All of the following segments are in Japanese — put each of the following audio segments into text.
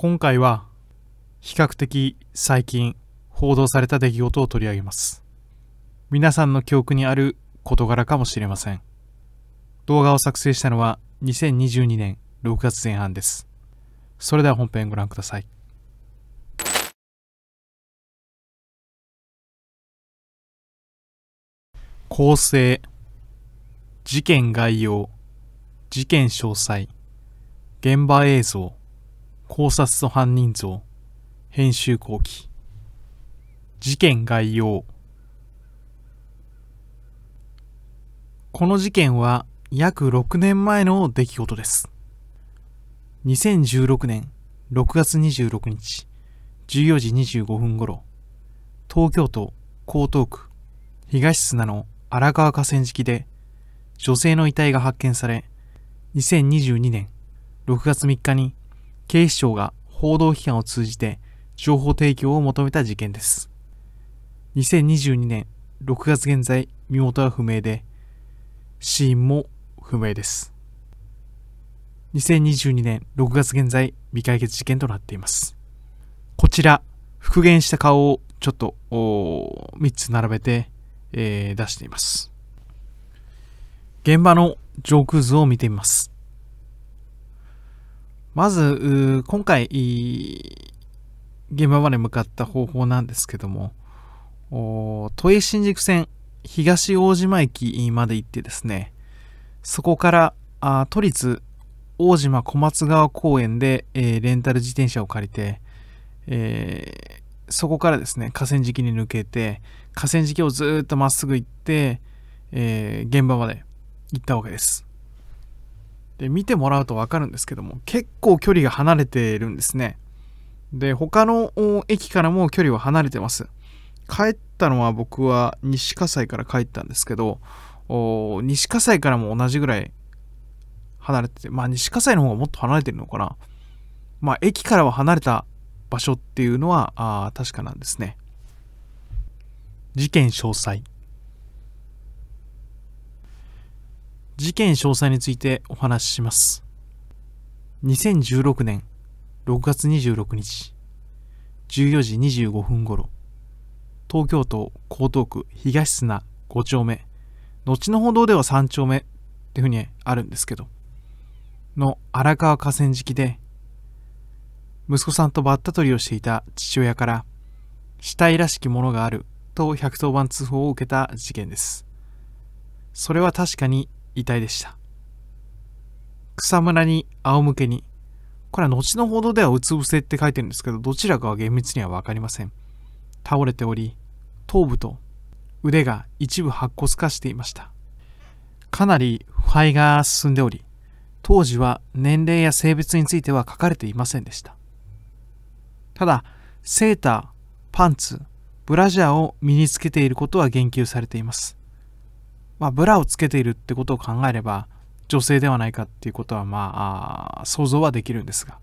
今回は比較的最近報道された出来事を取り上げます。皆さんの記憶にある事柄かもしれません。動画を作成したのは2022年6月前半です。それでは本編ご覧ください。構成事件概要事件詳細現場映像考察と犯人像編集後期事件概要この事件は約6年前の出来事です2016年6月26日14時25分頃東京都江東区東砂の荒川河川敷で女性の遺体が発見され2022年6月3日に警視庁が報道機関を通じて情報提供を求めた事件です。2022年6月現在、身元は不明で、死因も不明です。2022年6月現在、未解決事件となっています。こちら、復元した顔をちょっと3つ並べて、えー、出しています。現場の上空図を見てみます。まず、今回、現場まで向かった方法なんですけども、都営新宿線東大島駅まで行ってですね、そこからあ都立大島小松川公園で、えー、レンタル自転車を借りて、えー、そこからですね、河川敷に抜けて、河川敷をずっとまっすぐ行って、えー、現場まで行ったわけです。で見てもらうと分かるんですけども結構距離が離れているんですねで他の駅からも距離は離れてます帰ったのは僕は西葛西から帰ったんですけど西葛西からも同じぐらい離れててまあ西葛西の方がもっと離れてるのかなまあ駅からは離れた場所っていうのはあ確かなんですね事件詳細事件詳細についてお話しします。2016年6月26日、14時25分頃、東京都江東区東砂5丁目、後の報道では3丁目っていうふうにあるんですけど、の荒川河川敷で、息子さんとバッタ取りをしていた父親から、死体らしきものがあると110番通報を受けた事件です。それは確かに遺体でした。草むらに仰向けに、これは後の報道ではうつ伏せって書いてるんですけど、どちらかは厳密には分かりません。倒れており、頭部と腕が一部白骨化していました。かなり腐敗が進んでおり、当時は年齢や性別については書かれていませんでした。ただ、セーター、パンツ、ブラジャーを身につけていることは言及されています。まあ、ブラをつけているってことを考えれば、女性ではないかっていうことは、まあ、想像はできるんですが、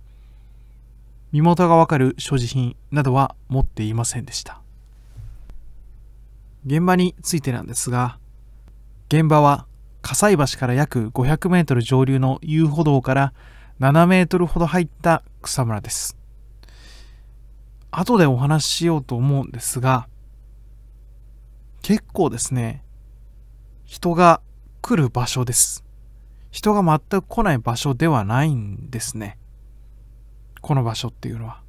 身元がわかる所持品などは持っていませんでした。現場についてなんですが、現場は火災橋から約500メートル上流の遊歩道から7メートルほど入った草むらです。後でお話ししようと思うんですが、結構ですね、人が来る場所です。人が全く来ない場所ではないんですね。この場所っていうのは。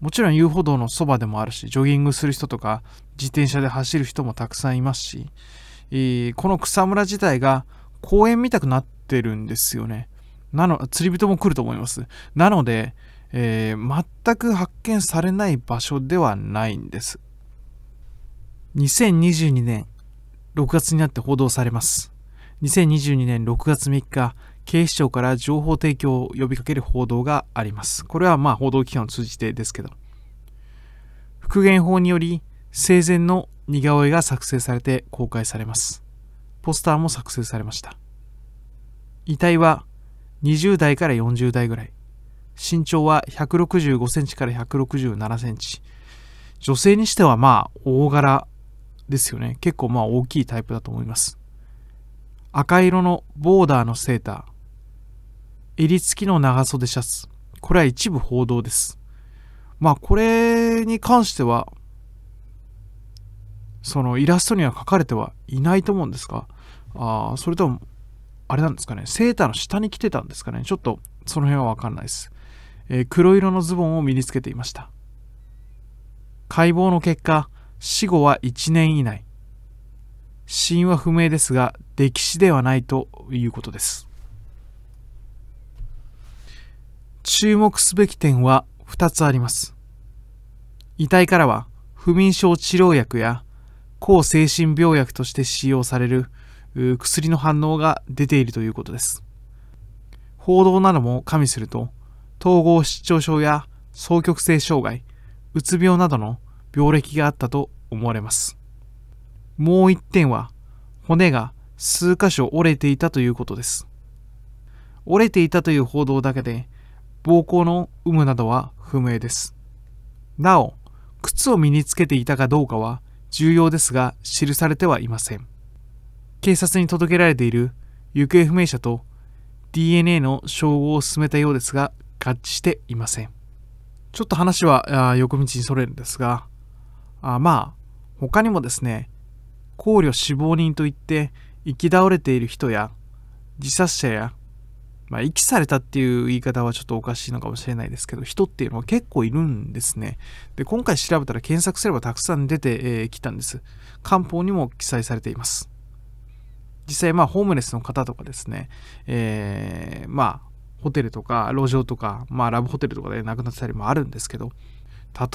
もちろん遊歩道のそばでもあるし、ジョギングする人とか、自転車で走る人もたくさんいますし、えこの草むら自体が公園見たくなってるんですよね。なの、釣り人も来ると思います。なので、えー、全く発見されない場所ではないんです。2022年6月になって報道されます。2022年6月3日、警視庁から情報提供を呼びかける報道があります。これはまあ報道機関を通じてですけど。復元法により、生前の似顔絵が作成されて公開されます。ポスターも作成されました。遺体は20代から40代ぐらい。身長は165センチから167センチ。女性にしてはまあ大柄ですよね結構まあ大きいタイプだと思います赤色のボーダーのセーター襟付きの長袖シャツこれは一部報道ですまあこれに関してはそのイラストには書かれてはいないと思うんですがあそれともあれなんですかねセーターの下に着てたんですかねちょっとその辺はわかんないです、えー、黒色のズボンを身につけていました解剖の結果死後は1年以内死因は不明ですが溺死ではないということです注目すべき点は2つあります遺体からは不眠症治療薬や抗精神病薬として使用される薬の反応が出ているということです報道なども加味すると統合失調症や双極性障害うつ病などの病歴があったと思われます。もう一点は、骨が数箇所折れていたということです。折れていたという報道だけで、暴行の有無などは不明です。なお、靴を身につけていたかどうかは重要ですが、記されてはいません。警察に届けられている行方不明者と DNA の照合を進めたようですが、合致していません。ちょっと話は横道にそれるんですが、あまあ他にもですね考慮死亡人といって行き倒れている人や自殺者やまあ、遺棄されたっていう言い方はちょっとおかしいのかもしれないですけど、人っていうのは結構いるんですね。で、今回調べたら検索すればたくさん出てき、えたんです。漢方にも記載されています。実際、まあ、ホームレスの方とかですね、えー、まあ、ホテルとか、路上とか、まあ、ラブホテルとかで亡くなったりもあるんですけど、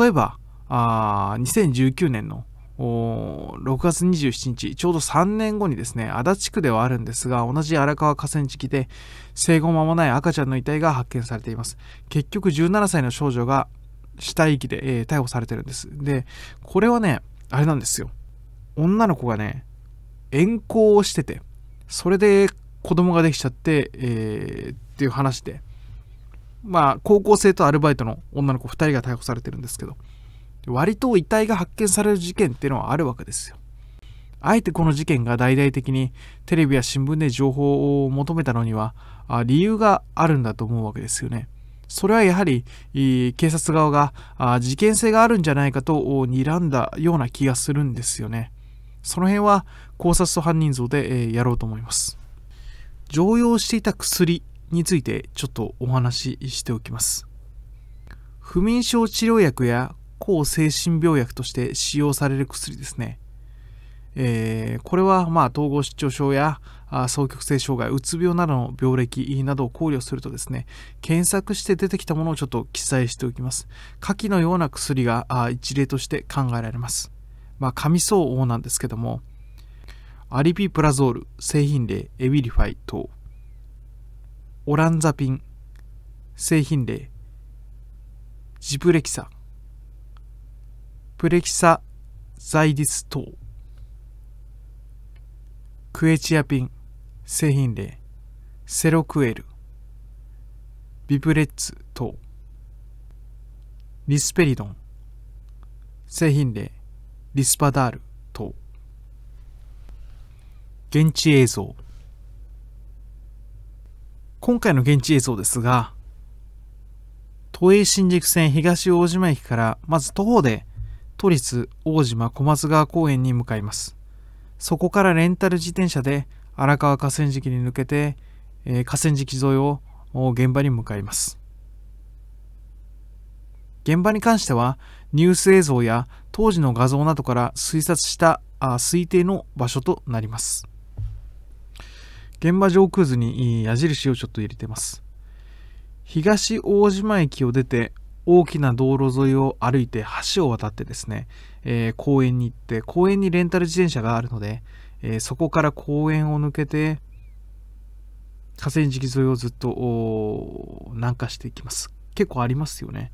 例えば、あ2019年の6月27日、ちょうど3年後にですね、足立区ではあるんですが、同じ荒川河川敷で生後間もない赤ちゃんの遺体が発見されています。結局17歳の少女が死体遺棄で、えー、逮捕されてるんです。で、これはね、あれなんですよ。女の子がね、遠行をしてて、それで子供ができちゃって、えー、っていう話で、まあ、高校生とアルバイトの女の子2人が逮捕されてるんですけど、割と遺体が発見される事件っていうのはあるわけですよ。あえてこの事件が大々的にテレビや新聞で情報を求めたのには理由があるんだと思うわけですよね。それはやはり警察側が事件性があるんじゃないかと睨んだような気がするんですよね。その辺は考察と犯人像でやろうと思います。常用していた薬についてちょっとお話ししておきます。不眠症治療薬や抗精神病薬として使用される薬ですね。えー、これは、まあ、統合失調症や双極性障害、うつ病などの病歴などを考慮するとですね、検索して出てきたものをちょっと記載しておきます。下記のような薬が一例として考えられます。まあ、紙相応なんですけども、アリピプラゾール、製品例、エビリファイ等、オランザピン、製品例、ジプレキサ、プレキサ・ザイリス等クエチアピン製品例セロクエルビブレッツ等リスペリドン製品例リスパダール等現地映像今回の現地映像ですが都営新宿線東大島駅からまず徒歩で都立大島小松川公園に向かいますそこからレンタル自転車で荒川河川敷に抜けて、えー、河川敷沿いを現場に向かいます現場に関してはニュース映像や当時の画像などから推察したあ推定の場所となります現場上空図に矢印をちょっと入れてます東大島駅を出て大きな道路沿いを歩いて橋を渡ってですね、えー、公園に行って公園にレンタル自転車があるので、えー、そこから公園を抜けて河川敷沿いをずっと南下していきます結構ありますよね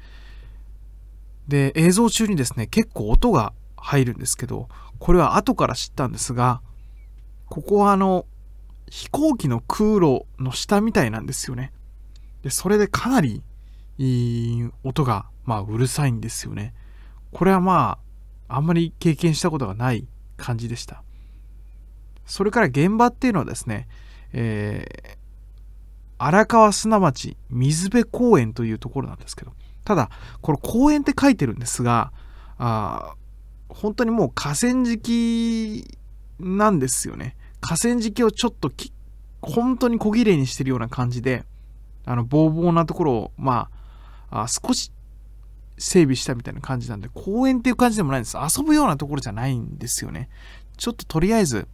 で映像中にですね結構音が入るんですけどこれは後から知ったんですがここはあの飛行機の空路の下みたいなんですよねでそれでかなり音が、まあ、うるさいんですよね。これはまあ、あんまり経験したことがない感じでした。それから現場っていうのはですね、えー、荒川砂町水辺公園というところなんですけど、ただ、これ公園って書いてるんですが、あ本当にもう河川敷なんですよね。河川敷をちょっと本当に小切れにしてるような感じで、あの、ぼうぼうなところを、まあ、あ少し整備したみたいな感じなんで、公園っていう感じでもないんです。遊ぶようなところじゃないんですよね。ちょっととりあえず、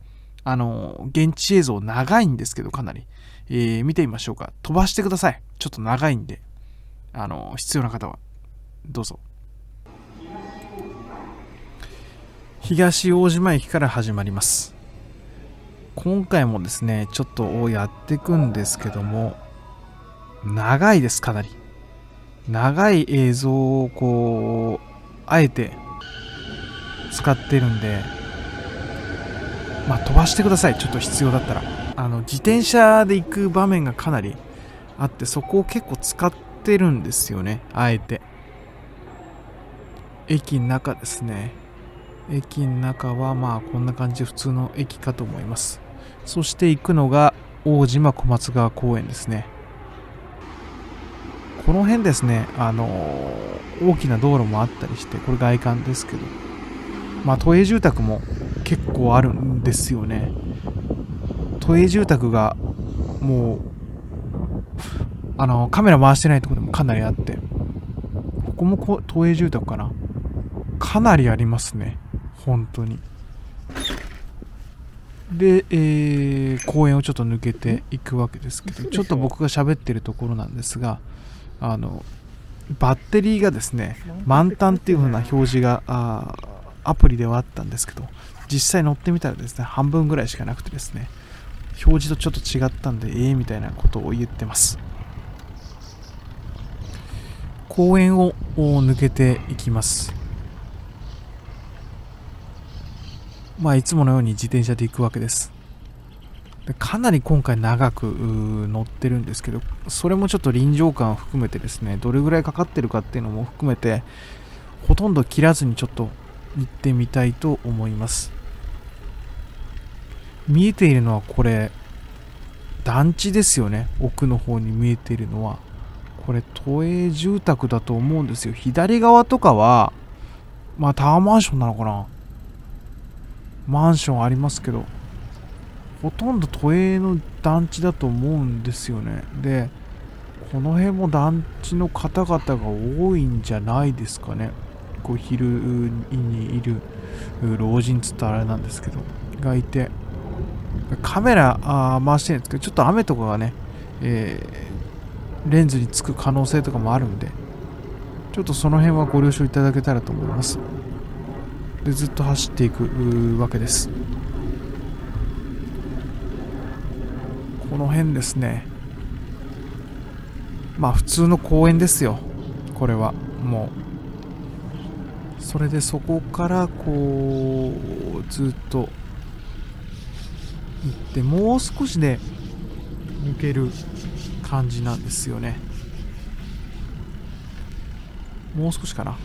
あの、現地映像長いんですけど、かなり。えー、見てみましょうか。飛ばしてください。ちょっと長いんで。あの、必要な方は。どうぞ。東大島駅から始まります。今回もですね、ちょっとやっていくんですけども、長いです、かなり。長い映像をこうあえて使ってるんでまあ、飛ばしてくださいちょっと必要だったらあの自転車で行く場面がかなりあってそこを結構使ってるんですよねあえて駅の中ですね駅の中はまあこんな感じで普通の駅かと思いますそして行くのが大島小松川公園ですねこの辺ですね、あのー、大きな道路もあったりして、これ外観ですけど、まあ、都営住宅も結構あるんですよね。都営住宅が、もう、あのー、カメラ回してないとこでもかなりあって、ここもこ都営住宅かな。かなりありますね。本当に。で、えー、公園をちょっと抜けていくわけですけど、ちょっと僕が喋ってるところなんですが、あのバッテリーがですね満タンっていう風な表示があアプリではあったんですけど実際乗ってみたらですね半分ぐらいしかなくてですね表示とちょっと違ったんでええー、みたいなことを言ってます公園を抜けていきますまあいつものように自転車で行くわけですでかなり今回長く乗ってるんですけどそれもちょっと臨場感を含めてですねどれぐらいかかってるかっていうのも含めてほとんど切らずにちょっと行ってみたいと思います見えているのはこれ団地ですよね奥の方に見えているのはこれ都営住宅だと思うんですよ左側とかはまあタワーマンションなのかなマンションありますけどほとんど都営の団地だと思うんですよねでこの辺も団地の方々が多いんじゃないですかねこう昼にいる老人つったらあれなんですけどがいてカメラあ回してるんですけどちょっと雨とかがね、えー、レンズにつく可能性とかもあるんでちょっとその辺はご了承いただけたらと思いますでずっと走っていくわけですこの辺ですねまあ普通の公園ですよこれはもうそれでそこからこうずっと行ってもう少しで抜ける感じなんですよねもう少しかな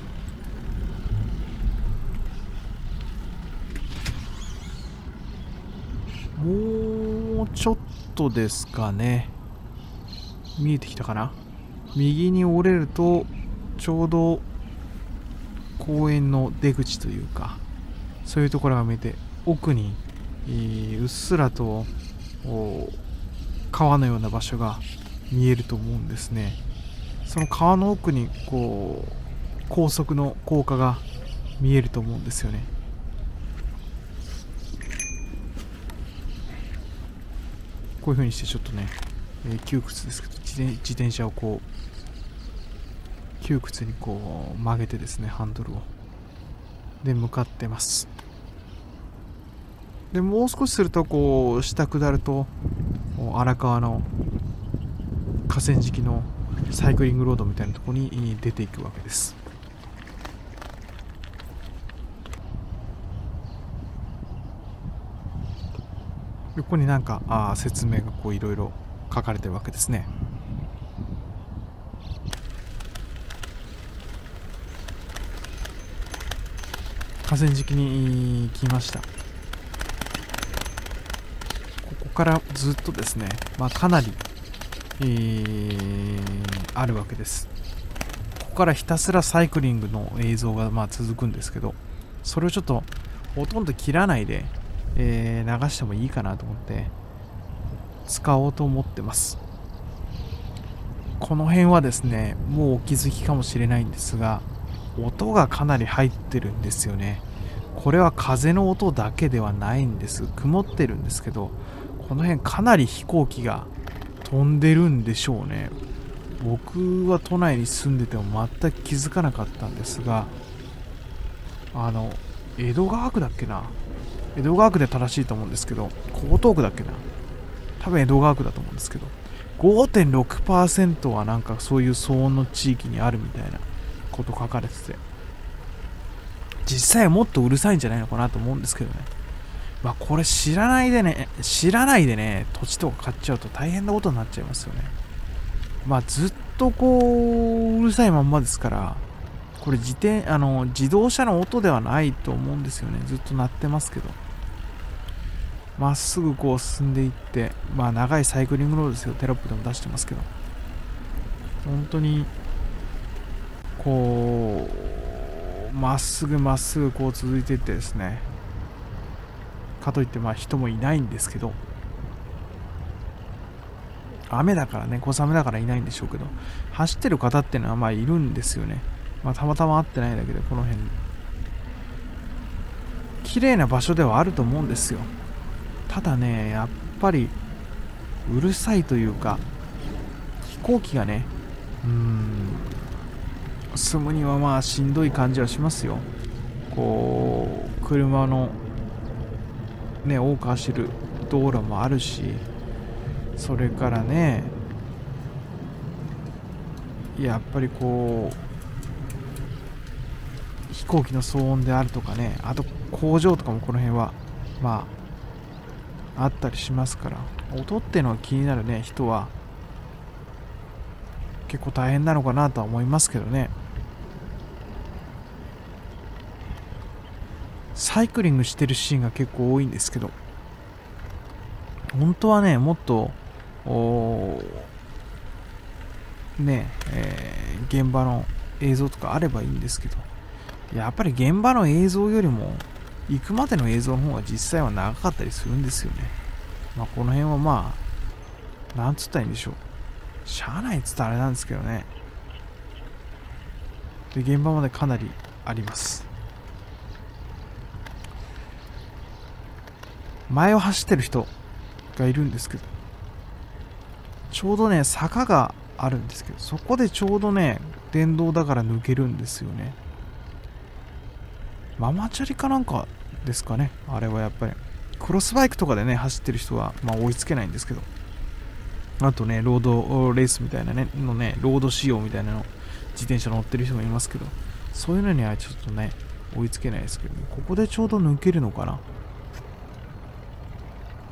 もうちょっことですかね見えてきたかな右に折れるとちょうど公園の出口というかそういうところが見えて奥に、えー、うっすらと川のような場所が見えると思うんですねその川の奥にこう高速の高架が見えると思うんですよねこういう風にしてちょっとね、えー、窮屈ですけど自自転車をこう窮屈にこう曲げてですねハンドルをで向かってますでもう少しするとこう下下ると荒川の河川敷のサイクリングロードみたいなとこに出ていくわけです横になんかあ説明がこういろいろ書かれてるわけですね。河川敷に来ましたここからずっとですね、まあ、かなり、えー、あるわけですここからひたすらサイクリングの映像がまあ続くんですけどそれをちょっとほとんど切らないでえー、流してもいいかなと思って使おうと思ってますこの辺はですねもうお気づきかもしれないんですが音がかなり入ってるんですよねこれは風の音だけではないんです曇ってるんですけどこの辺かなり飛行機が飛んでるんでしょうね僕は都内に住んでても全く気づかなかったんですがあの江戸川区だっけな江戸川区で正しいと思うんですけど、江東区だっけな。多分江戸川区だと思うんですけど、5.6%はなんかそういう騒音の地域にあるみたいなこと書かれてて、実際はもっとうるさいんじゃないのかなと思うんですけどね。まあこれ知らないでね、知らないでね、土地とか買っちゃうと大変なことになっちゃいますよね。まあずっとこう、うるさいまんまですから、これ自転あの自動車の音ではないと思うんですよねずっと鳴ってますけどまっすぐこう進んでいってまあ長いサイクリングロードですよテロップでも出してますけど本当にこうまっすぐまっすぐこう続いていってですねかといってまあ人もいないんですけど雨だからね小雨だからいないんでしょうけど走ってる方っていうのはまあいるんですよねまあ、たまたま会ってないだけでこの辺綺麗な場所ではあると思うんですよただねやっぱりうるさいというか飛行機がねうん住むにはまあしんどい感じはしますよこう車のね多く走る道路もあるしそれからねやっぱりこう行機の騒音であるとかねあと工場とかもこの辺はまああったりしますから音ってのが気になるね人は結構大変なのかなとは思いますけどねサイクリングしてるシーンが結構多いんですけど本当はねもっとねえー、現場の映像とかあればいいんですけどやっぱり現場の映像よりも行くまでの映像の方が実際は長かったりするんですよね。まあ、この辺はまあ、なんつったらいいんでしょう。しゃあないっつったらあれなんですけどね。で、現場までかなりあります。前を走ってる人がいるんですけど、ちょうどね、坂があるんですけど、そこでちょうどね、電動だから抜けるんですよね。ママチャリかなんかですかねあれはやっぱりクロスバイクとかでね走ってる人は、まあ、追いつけないんですけどあとねロードレースみたいなねのねロード仕様みたいなの自転車乗ってる人もいますけどそういうのにはちょっとね追いつけないですけどここでちょうど抜けるのかな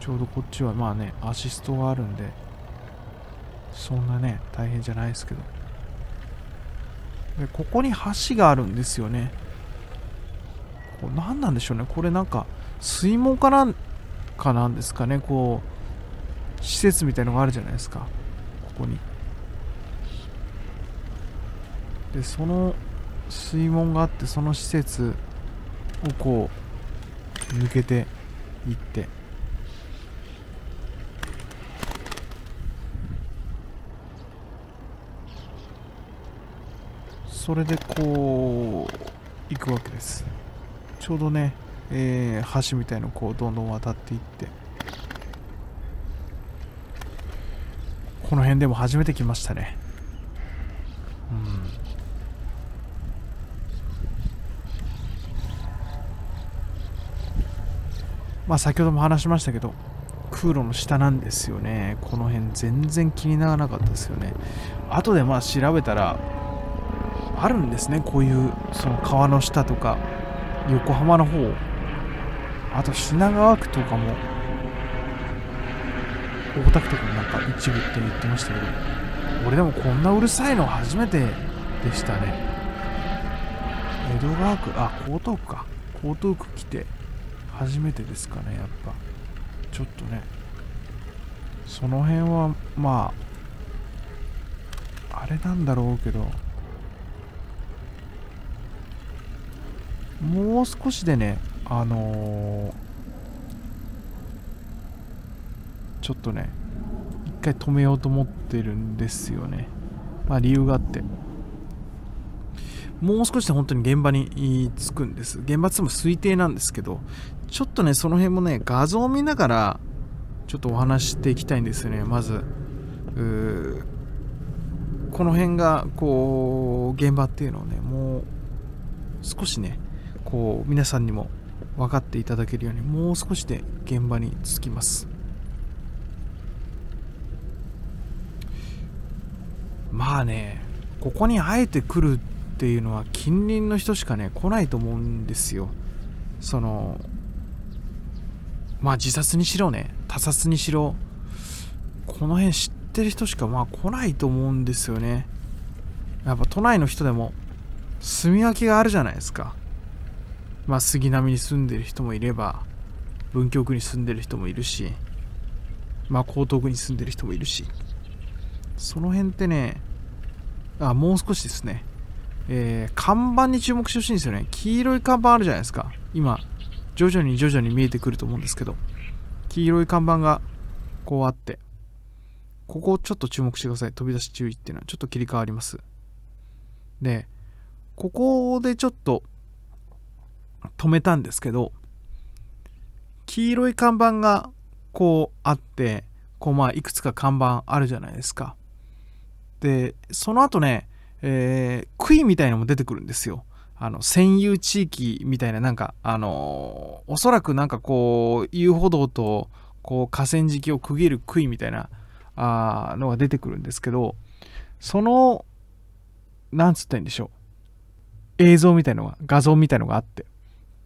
ちょうどこっちはまあねアシストがあるんでそんなね大変じゃないですけどでここに橋があるんですよねこう何なんでしょうねこれなんか水門かなんかなんですかねこう施設みたいのがあるじゃないですかここにでその水門があってその施設をこう抜けていってそれでこう行くわけですちょうどね、えー、橋みたいのをこうどんどん渡っていってこの辺でも初めて来ましたねうんまあ、先ほども話しましたけど空路の下なんですよねこの辺全然気にならなかったですよね後でまあ調べたらあるんですねこういうその川の下とか横浜の方あと品川区とかも大田区とかもなんか一部って言ってましたけど俺でもこんなうるさいの初めてでしたね江戸川区あ江東区か江東区来て初めてですかねやっぱちょっとねその辺はまああれなんだろうけどもう少しでね、あのー、ちょっとね、一回止めようと思ってるんですよね。まあ理由があって。もう少しで本当に現場に着くんです。現場つも推定なんですけど、ちょっとね、その辺もね、画像を見ながら、ちょっとお話していきたいんですよね、まず。この辺が、こう、現場っていうのをね、もう少しね、こう皆さんにも分かっていただけるようにもう少しで現場に着きますまあねここにあえて来るっていうのは近隣の人しかね来ないと思うんですよそのまあ自殺にしろね他殺にしろこの辺知ってる人しかまあ来ないと思うんですよねやっぱ都内の人でも住み分けがあるじゃないですかまあ、杉並に住んでる人もいれば文京区に住んでる人もいるし、まあ、江東区に住んでる人もいるしその辺ってねあもう少しですね、えー、看板に注目してほしいんですよね黄色い看板あるじゃないですか今徐々に徐々に見えてくると思うんですけど黄色い看板がこうあってここちょっと注目してください飛び出し注意っていうのはちょっと切り替わりますでここでちょっと止めたんですけど黄色い看板がこうあってこうまあいくつか看板あるじゃないですかでその後ね、えー、杭みたいのも出てくるんですよあの占有地域みたいななんかあのー、おそらくなんかこう遊歩道とこう河川敷を区切る杭みたいなあのが出てくるんですけどそのなんつったらいいんでしょう映像みたいのが画像みたいのがあって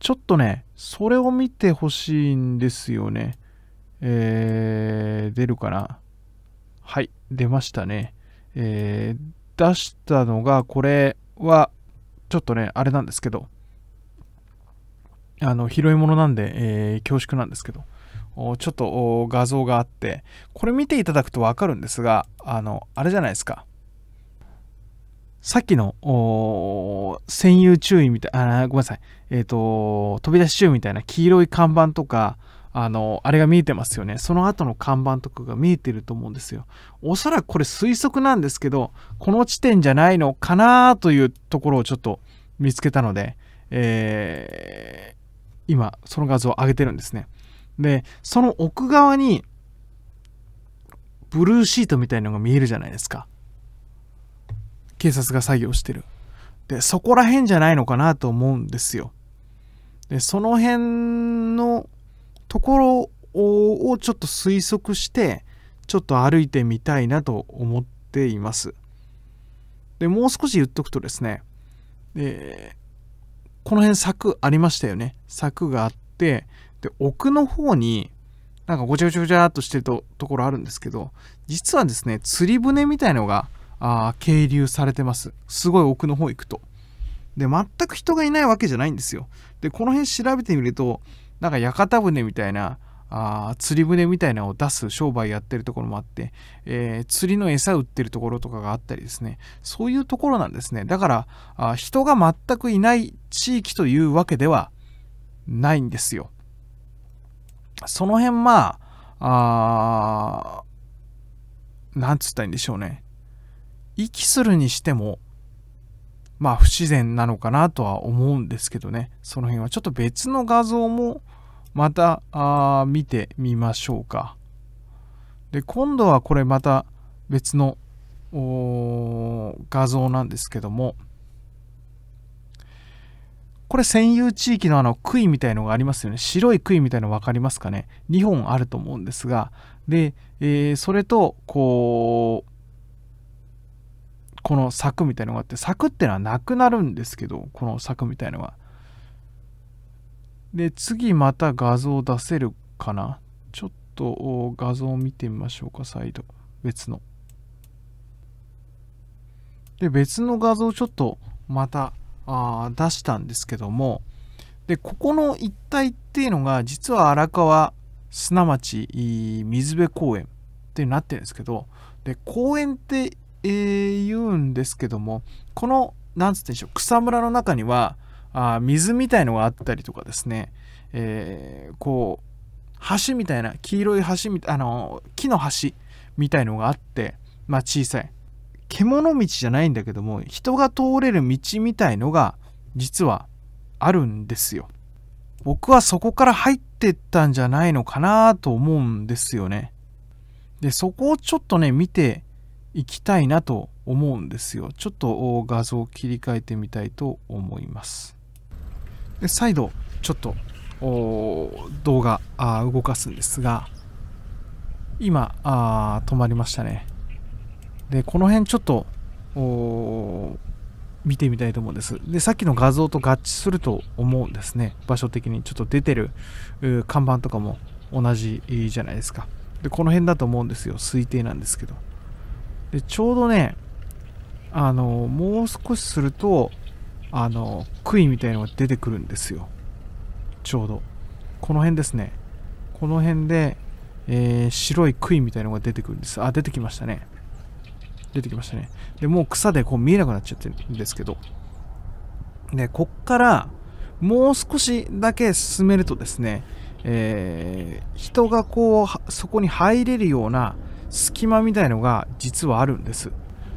ちょっとね、それを見てほしいんですよね。えー、出るかなはい、出ましたね。えー、出したのが、これは、ちょっとね、あれなんですけど、あの、拾い物なんで、えー、恐縮なんですけど、ちょっと画像があって、これ見ていただくとわかるんですが、あの、あれじゃないですか。さっきの、占有注意みたい、あ、ごめんなさい。えっ、ー、と、飛び出し注意みたいな黄色い看板とか、あの、あれが見えてますよね。その後の看板とかが見えてると思うんですよ。おそらくこれ推測なんですけど、この地点じゃないのかなというところをちょっと見つけたので、えー、今、その画像を上げてるんですね。で、その奥側に、ブルーシートみたいのが見えるじゃないですか。警察が作業してる。で、そこら辺じゃないのかなと思うんですよ。で、その辺のところをちょっと推測して、ちょっと歩いてみたいなと思っています。で、もう少し言っとくとですね、でこの辺柵ありましたよね。柵があって、で、奥の方に、なんかごちゃごちゃごちゃっとしてるところあるんですけど、実はですね、釣り船みたいのがあ係留されてますすごい奥の方行くとで全く人がいないわけじゃないんですよでこの辺調べてみるとなんか屋形船みたいなあ釣り船みたいなのを出す商売やってるところもあって、えー、釣りの餌売ってるところとかがあったりですねそういうところなんですねだからあ人が全くいない地域というわけではないんですよその辺まあ何なんつったらいいんでしょうね息するにしてもまあ不自然なのかなとは思うんですけどねその辺はちょっと別の画像もまたあ見てみましょうかで今度はこれまた別の画像なんですけどもこれ占有地域のあの杭みたいのがありますよね。白い杭みたいの分かりますかね。2本あると思うんですが、で、えー、それと、こう、この柵みたいのがあって柵ってのはなくなるんですけどこの柵みたいのがで次また画像出せるかなちょっと画像を見てみましょうか再度別ので別の画像ちょっとまたあ出したんですけどもでここの一帯っていうのが実は荒川すなわち水辺公園ってなってるんですけどで公園ってえー、言うんですけどもこの何つってんでしょう草むらの中にはあ水みたいのがあったりとかですね、えー、こう橋みたいな黄色い橋みあの木の橋みたいのがあって、まあ、小さい獣道じゃないんだけども人が通れる道みたいのが実はあるんですよ。僕はそこから入ってったんじゃないのかなと思うんですよね。でそこをちょっとね見て行きたいなと思うんですよ。ちょっと画像を切り替えてみたいと思います。で再度ちょっと動画あ動かすんですが今あ止まりましたね。でこの辺ちょっと見てみたいと思うんです。で、さっきの画像と合致すると思うんですね。場所的にちょっと出てる看板とかも同じじゃないですか。で、この辺だと思うんですよ。推定なんですけど。でちょうどねあのもう少しするとあの杭みたいのが出てくるんですよちょうどこの辺ですねこの辺で、えー、白い杭みたいのが出てくるんですあ出てきましたね出てきましたねでもう草でこう見えなくなっちゃってるんですけどでこっからもう少しだけ進めるとですね、えー、人がこうそこに入れるような隙間みたいのが実はあるんです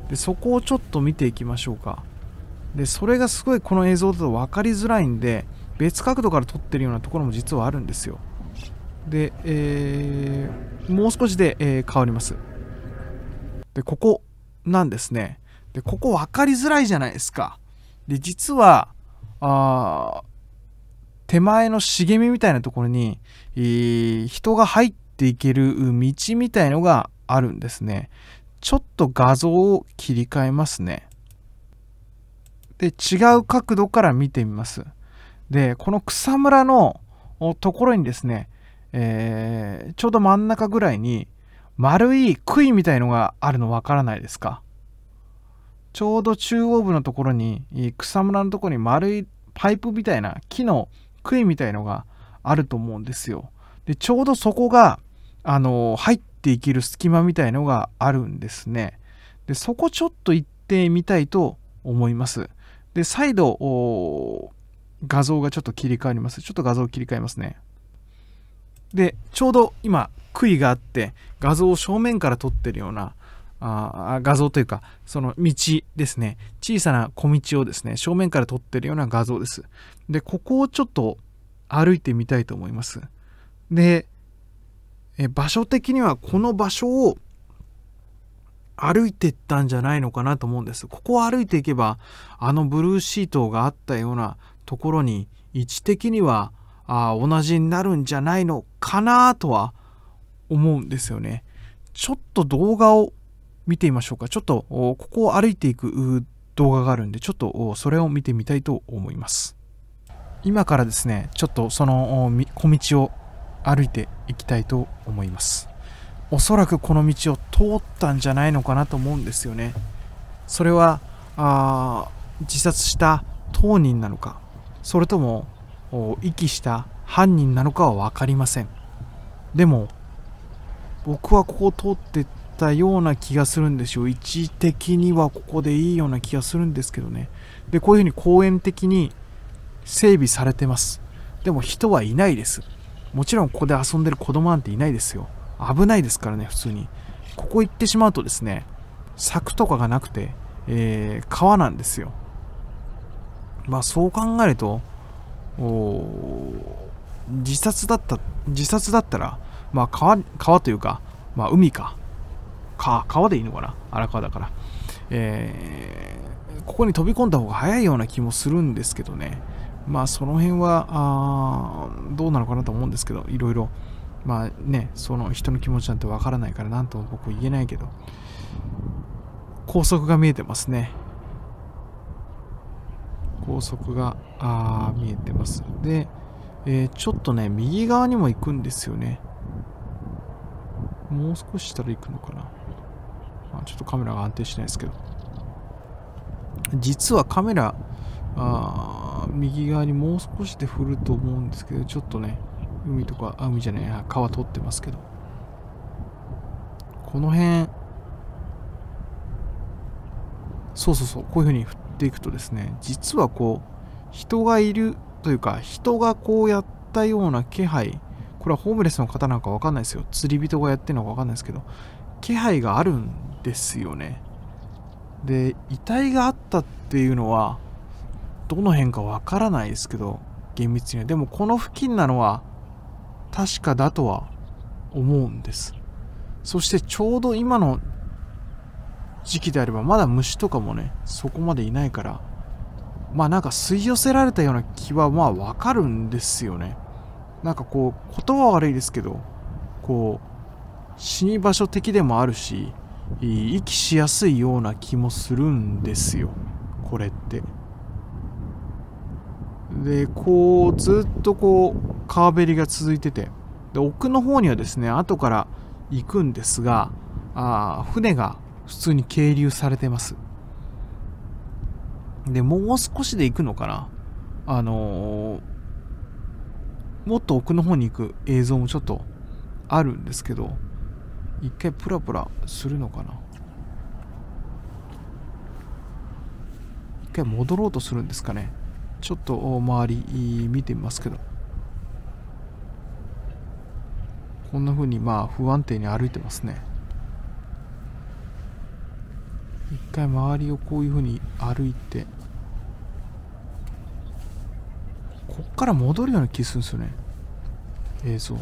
でそこをちょっと見ていきましょうかでそれがすごいこの映像だと分かりづらいんで別角度から撮ってるようなところも実はあるんですよで、えー、もう少しで、えー、変わりますでここなんですねでここ分かりづらいじゃないですかで実はあ手前の茂みみたいなところに、えー、人が入っていける道みたいのがあるんですね。ちょっと画像を切り替えますね。で、違う角度から見てみます。で、この草むらのところにですね、えー、ちょうど真ん中ぐらいに丸い杭みたいのがあるのわからないですかちょうど中央部のところに草むらのところに丸いパイプみたいな木の杭みたいのがあると思うんですよ。でちょうどそこがあの入っっていける隙間みたいのがあるんですね。でそこちょっと行ってみたいと思います。で再度画像がちょっと切り替わります。ちょっと画像切り替えますね。でちょうど今杭があって画像を正面から撮ってるようなあ画像というかその道ですね小さな小道をですね正面から撮ってるような画像ですでここをちょっと歩いてみたいと思いますでえ場所的にはこの場所を歩いてったんじゃないのかなと思うんです。ここを歩いていけばあのブルーシートがあったようなところに位置的にはあ同じになるんじゃないのかなとは思うんですよね。ちょっと動画を見てみましょうか。ちょっとここを歩いていく動画があるんでちょっとそれを見てみたいと思います。今からですね、ちょっとその小道を歩いていきたいと思いますおそらくこの道を通ったんじゃないのかなと思うんですよねそれはあ自殺した当人なのかそれとも遺棄した犯人なのかは分かりませんでも僕はここ通ってたような気がするんですよ一時的にはここでいいような気がするんですけどねでこういうふうに公園的に整備されてますでも人はいないですもちろんここで遊んでる子供なんていないですよ危ないですからね普通にここ行ってしまうとですね柵とかがなくて、えー、川なんですよまあそう考えると自殺だった自殺だったらまあ川川というか、まあ、海か川でいいのかな荒川だから、えー、ここに飛び込んだ方が早いような気もするんですけどねまあその辺はあどうなのかなと思うんですけど、いろいろ、まあね、その人の気持ちなんてわからないから何とも僕言えないけど、高速が見えてますね。高速があ見えてます。で、えー、ちょっとね、右側にも行くんですよね。もう少ししたら行くのかな。まあ、ちょっとカメラが安定しないですけど。実はカメラ、あ右側にもう少しで降ると思うんですけどちょっとね海とかあ海じゃない川通ってますけどこの辺そうそうそうこういう風に振っていくとですね実はこう人がいるというか人がこうやったような気配これはホームレスの方なんか分かんないですよ釣り人がやってるのか分かんないですけど気配があるんですよねで遺体があったっていうのはどの辺かわからないですけど、厳密には。でもこの付近なのは確かだとは思うんです。そしてちょうど今の時期であればまだ虫とかもね、そこまでいないから、まあなんか吸い寄せられたような気はまあわかるんですよね。なんかこう、言葉は悪いですけど、こう、死に場所的でもあるし、息しやすいような気もするんですよ。これって。でこうずっとこう川べりが続いててで奥の方にはですね後から行くんですがあ船が普通に係留されてますでもう少しで行くのかなあのー、もっと奥の方に行く映像もちょっとあるんですけど一回プラプラするのかな一回戻ろうとするんですかねちょっと周り見てみますけどこんな風にまあ不安定に歩いてますね一回周りをこういう風に歩いてこっから戻るような気するんですよね映像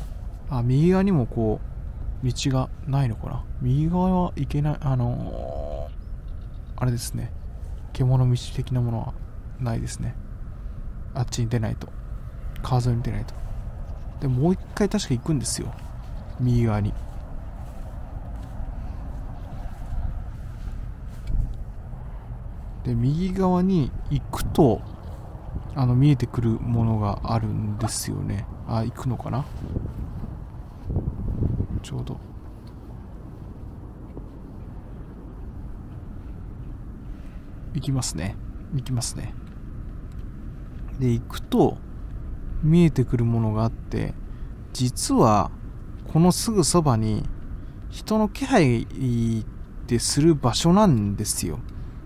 あ右側にもこう道がないのかな右側はいけないあのー、あれですね獣道的なものはないですねあっちに出ないと川沿いに出ないとでもう一回確か行くんですよ右側にで右側に行くとあの見えてくるものがあるんですよねあ行くのかなちょうど行きますね行きますねで行くと見えてくるものがあって実はこのすぐそばに人の気配ってする場所なんですよ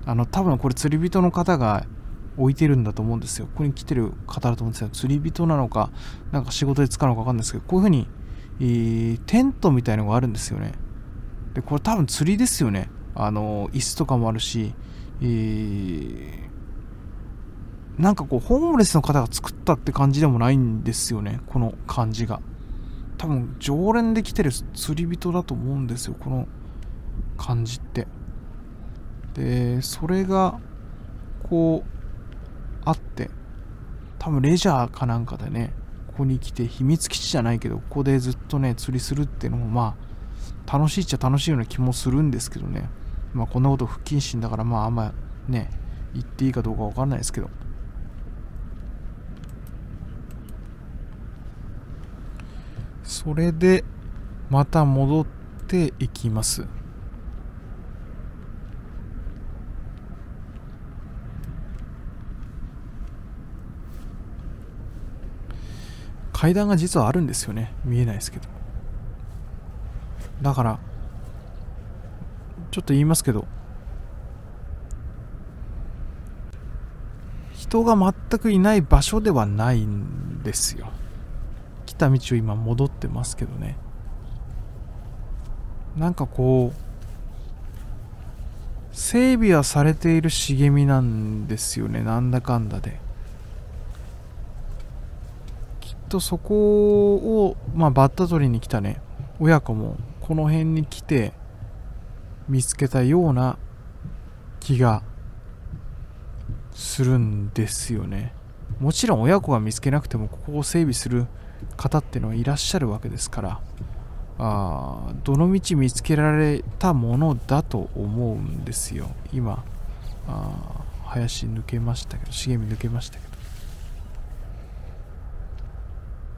あの多分これ釣り人の方が置いてるんだと思うんですよここに来てる方だと思うんですよ釣り人なのかなんか仕事で使うのか分かんないですけどこういう風に、えー、テントみたいのがあるんですよねでこれ多分釣りですよねあの椅子とかもあるし、えーなんかこうホームレスの方が作ったって感じでもないんですよねこの感じが多分常連で来てる釣り人だと思うんですよこの感じってでそれがこうあって多分レジャーかなんかでねここに来て秘密基地じゃないけどここでずっとね釣りするっていうのもまあ楽しいっちゃ楽しいような気もするんですけどねまあこんなこと不謹慎だからまああんまね言っていいかどうかわかんないですけどそれでまた戻っていきます階段が実はあるんですよね見えないですけどだからちょっと言いますけど人が全くいない場所ではないんですよた道を今戻ってますけどねなんかこう整備はされている茂みなんですよねなんだかんだできっとそこを、まあ、バッタ取りに来たね親子もこの辺に来て見つけたような気がするんですよねもちろん親子が見つけなくてもここを整備する方っていうのはいらっしゃるわけですからあどのみち見つけられたものだと思うんですよ今あ林抜けましたけど茂み抜けましたけど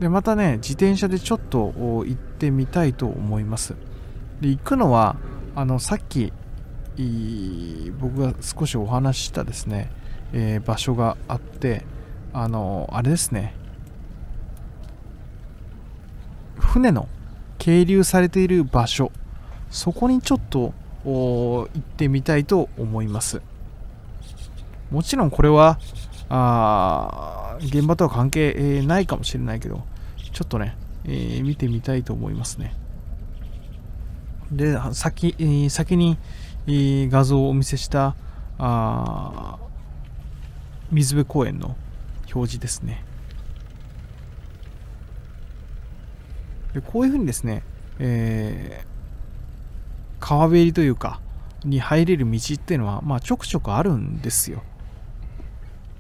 でまたね自転車でちょっと行ってみたいと思いますで行くのはあのさっき僕が少しお話ししたですね、えー、場所があってあのあれですね船の係留されている場所そこにちょっと行ってみたいと思いますもちろんこれはあ現場とは関係ないかもしれないけどちょっとね、えー、見てみたいと思いますねで先,、えー、先に、えー、画像をお見せしたあ水辺公園の表示ですねでこういうふうにですね、えー、川べりというかに入れる道っていうのは、まあ、ちょくちょくあるんですよ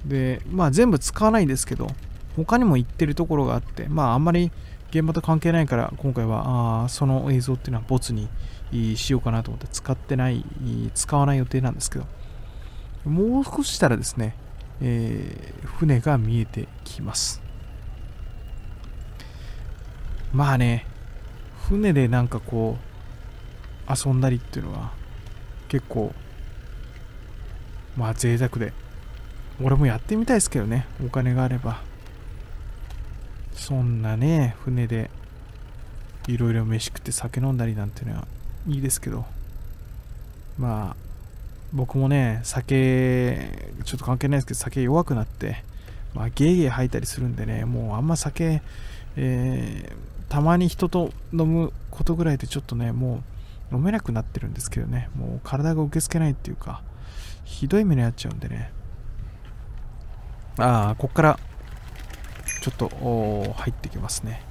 で、まあ、全部使わないんですけど他にも行ってるところがあって、まあ、あんまり現場と関係ないから今回はあその映像っていうのはボツにしようかなと思って使ってない使わない予定なんですけどもう少ししたらですね、えー、船が見えてきますまあね、船でなんかこう、遊んだりっていうのは、結構、まあ贅沢で、俺もやってみたいですけどね、お金があれば。そんなね、船で、いろいろ飯食って酒飲んだりなんてのは、いいですけど、まあ、僕もね、酒、ちょっと関係ないですけど、酒弱くなって、まあ、ゲーゲー吐いたりするんでね、もうあんま酒、えーたまに人と飲むことぐらいでちょっとね、もう飲めなくなってるんですけどね、もう体が受け付けないっていうか、ひどい目に遭っちゃうんでね。ああ、こっから、ちょっと、入ってきますね。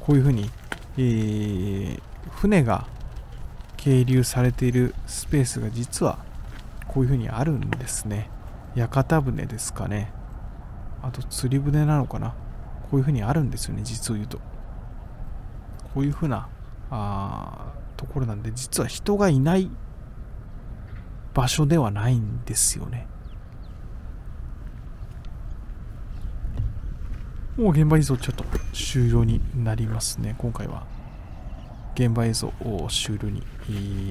こういうふうに、えー、船が係留されているスペースが実は、こういうふうにあるんですね。屋形船ですかね。あと釣り船なのかな。こういうふうにあるんですよね、実を言うと。こういうふうなあところなんで、実は人がいない場所ではないんですよね。もう現場映像ちょっと終了になりますね。今回は現場映像を終了に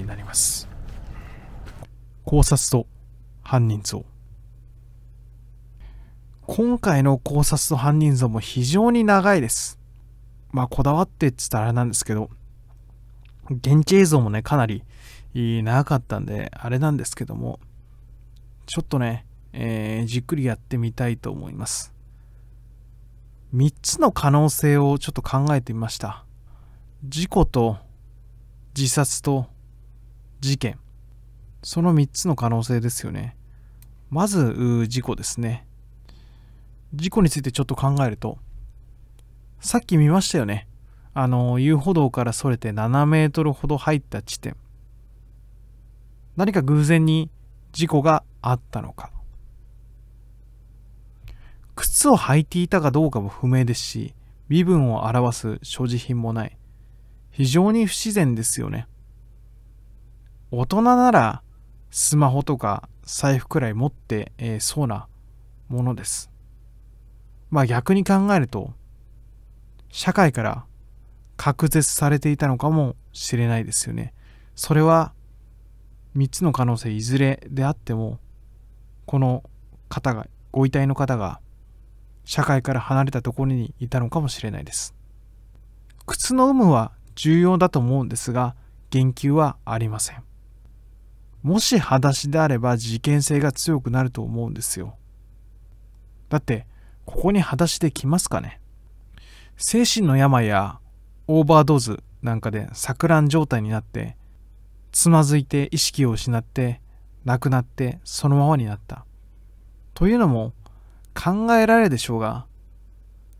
なります。考察と犯人像。今回の考察と犯人像も非常に長いです。まあ、こだわってって言ったらあれなんですけど、現地映像もね、かなり長かったんで、あれなんですけども、ちょっとね、えー、じっくりやってみたいと思います。3つの可能性をちょっと考えてみました。事故と自殺と事件。その3つの可能性ですよね。まず、事故ですね。事故についてちょっと考えると、さっき見ましたよね。あの、遊歩道からそれて7メートルほど入った地点。何か偶然に事故があったのか。靴を履いていたかどうかも不明ですし、身分を表す所持品もない。非常に不自然ですよね。大人ならスマホとか財布くらい持って、えそうなものです。まあ逆に考えると、社会から隔絶されていたのかもしれないですよね。それは3つの可能性いずれであっても、この方が、ご遺体の方が社会から離れたところにいたのかもしれないです。靴の有無は重要だと思うんですが、言及はありません。もし裸足であれば事件性が強くなると思うんですよ。だって、ここに裸足で来ますかね精神の病やオーバードーズなんかで錯乱状態になってつまずいて意識を失って亡くなってそのままになったというのも考えられるでしょうが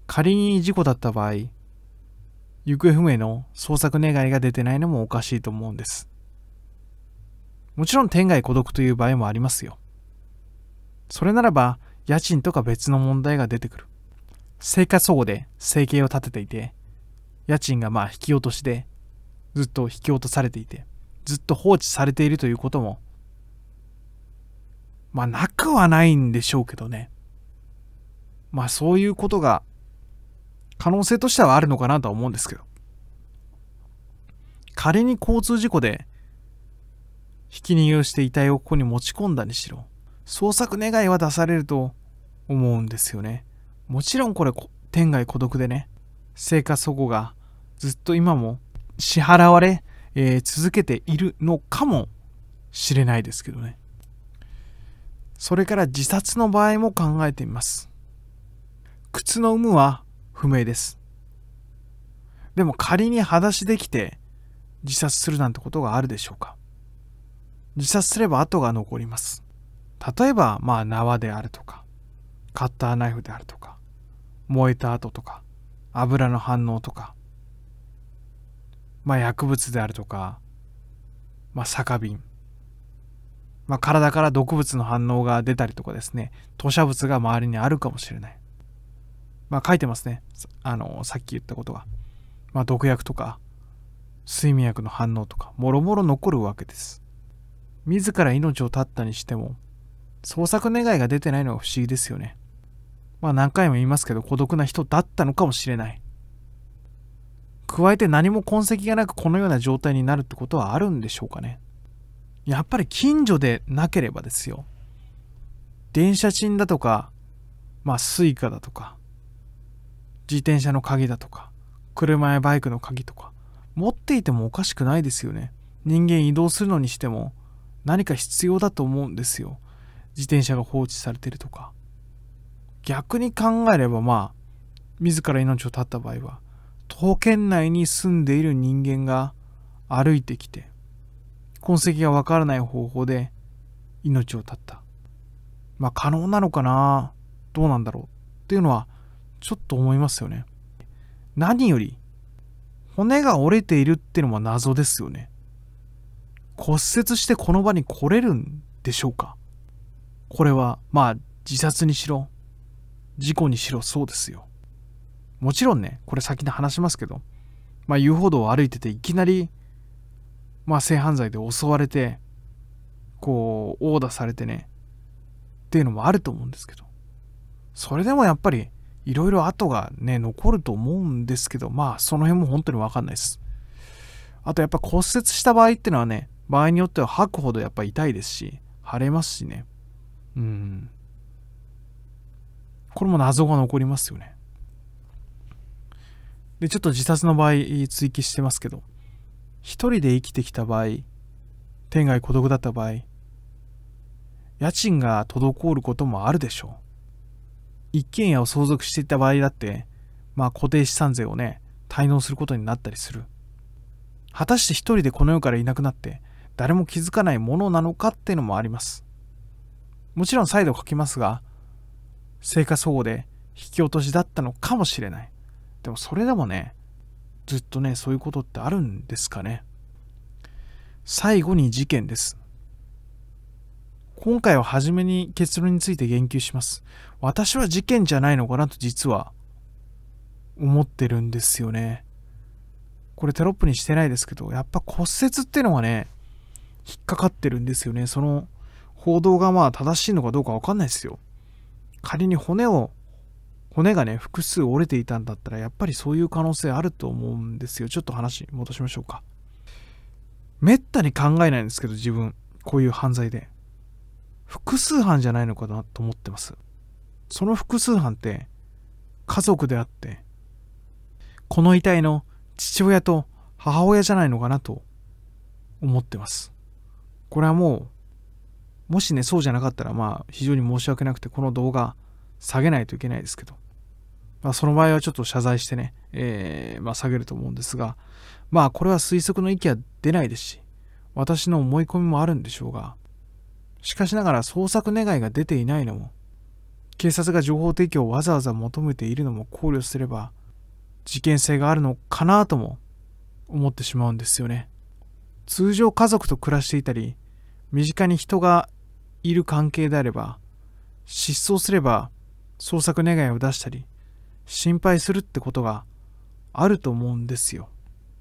仮に事故だった場合行方不明の捜索願いが出てないのもおかしいと思うんですもちろん天涯孤独という場合もありますよそれならば家賃とか別の問題が出てくる。生活保護で生計を立てていて、家賃がまあ引き落としで、ずっと引き落とされていて、ずっと放置されているということも、まあなくはないんでしょうけどね。まあそういうことが、可能性としてはあるのかなとは思うんですけど。仮に交通事故で、ひき逃げをして遺体をここに持ち込んだにしろ、創作願いは出されると思うんですよね。もちろんこれ天涯孤独でね、生活保護がずっと今も支払われ、えー、続けているのかもしれないですけどね。それから自殺の場合も考えてみます。靴の有無は不明です。でも仮に裸足できて自殺するなんてことがあるでしょうか自殺すれば後が残ります。例えば、まあ、縄であるとか、カッターナイフであるとか、燃えた跡とか、油の反応とか、まあ、薬物であるとか、まあ、酒瓶、まあ、体から毒物の反応が出たりとかですね、吐砂物が周りにあるかもしれない。まあ、書いてますね。あの、さっき言ったことが。まあ、毒薬とか、睡眠薬の反応とか、もろもろ残るわけです。自ら命を絶ったにしても、創作願いが出てないのが不思議ですよね。まあ何回も言いますけど孤独な人だったのかもしれない。加えて何も痕跡がなくこのような状態になるってことはあるんでしょうかね。やっぱり近所でなければですよ。電車賃だとか、まあ suica だとか、自転車の鍵だとか、車やバイクの鍵とか、持っていてもおかしくないですよね。人間移動するのにしても何か必要だと思うんですよ。自転車が放置されてるとか逆に考えればまあ自ら命を絶った場合は徒歩圏内に住んでいる人間が歩いてきて痕跡がわからない方法で命を絶ったまあ可能なのかなどうなんだろうっていうのはちょっと思いますよね何より骨が折れているってのも謎ですよね骨折してこの場に来れるんでしょうかこれは、まあ、自殺にしろ、事故にしろそうですよ。もちろんね、これ先で話しますけど、まあ、遊歩道を歩いてていきなり、まあ、性犯罪で襲われて、こう、殴打されてね、っていうのもあると思うんですけど、それでもやっぱり、いろいろ後がね、残ると思うんですけど、まあ、その辺も本当にわかんないです。あと、やっぱ骨折した場合っていうのはね、場合によっては吐くほどやっぱ痛いですし、腫れますしね。うん。これも謎が残りますよね。で、ちょっと自殺の場合、追記してますけど、一人で生きてきた場合、天涯孤独だった場合、家賃が滞ることもあるでしょう。一軒家を相続していた場合だって、まあ固定資産税をね、滞納することになったりする。果たして一人でこの世からいなくなって、誰も気づかないものなのかっていうのもあります。もちろん再度書きますが、生活保護で引き落としだったのかもしれない。でもそれでもね、ずっとね、そういうことってあるんですかね。最後に事件です。今回は初めに結論について言及します。私は事件じゃないのかなと実は思ってるんですよね。これテロップにしてないですけど、やっぱ骨折ってのがね、引っかかってるんですよね。その報道がまあ正しいのかどうかわかんないですよ。仮に骨を、骨がね、複数折れていたんだったら、やっぱりそういう可能性あると思うんですよ。ちょっと話戻しましょうか。めったに考えないんですけど、自分。こういう犯罪で。複数犯じゃないのかなと思ってます。その複数犯って、家族であって、この遺体の父親と母親じゃないのかなと思ってます。これはもうもしね、そうじゃなかったら、まあ、非常に申し訳なくて、この動画、下げないといけないですけど、まあ、その場合はちょっと謝罪してね、えー、まあ、下げると思うんですが、まあ、これは推測の域は出ないですし、私の思い込みもあるんでしょうが、しかしながら捜索願いが出ていないのも、警察が情報提供をわざわざ求めているのも考慮すれば、事件性があるのかなとも思ってしまうんですよね。通常家族と暮らしていたり、身近に人がいる関係であれば失踪すれば捜索願いを出したり心配するってことがあると思うんですよ。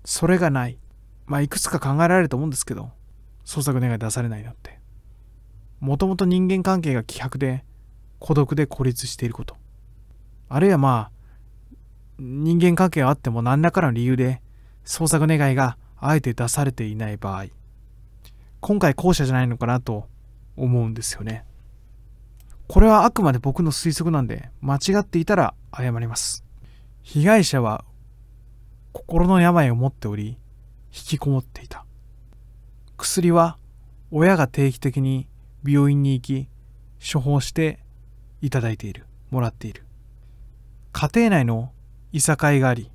それがない。まあいくつか考えられると思うんですけど捜索願い出されないなんて。もともと人間関係が希薄で孤独で孤立していること。あるいはまあ人間関係はあっても何らかの理由で捜索願いがあえて出されていない場合今回後者じゃないのかなと思うんですよね。これはあくまで僕の推測なんで、間違っていたら謝ります。被害者は心の病を持っており、引きこもっていた。薬は親が定期的に病院に行き、処方していただいている、もらっている。家庭内のいさかいがあり、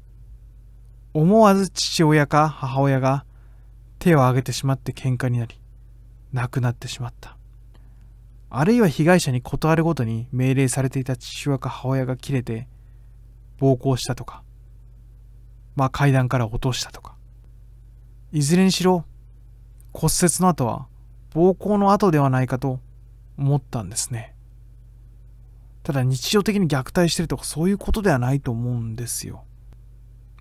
思わず父親か母親が手を挙げてしまって喧嘩になり、亡くなってしまった。あるいは被害者に断るごとに命令されていた父親か母親が切れて暴行したとか、まあ階段から落としたとか。いずれにしろ骨折の後は暴行の後ではないかと思ったんですね。ただ日常的に虐待してるとかそういうことではないと思うんですよ。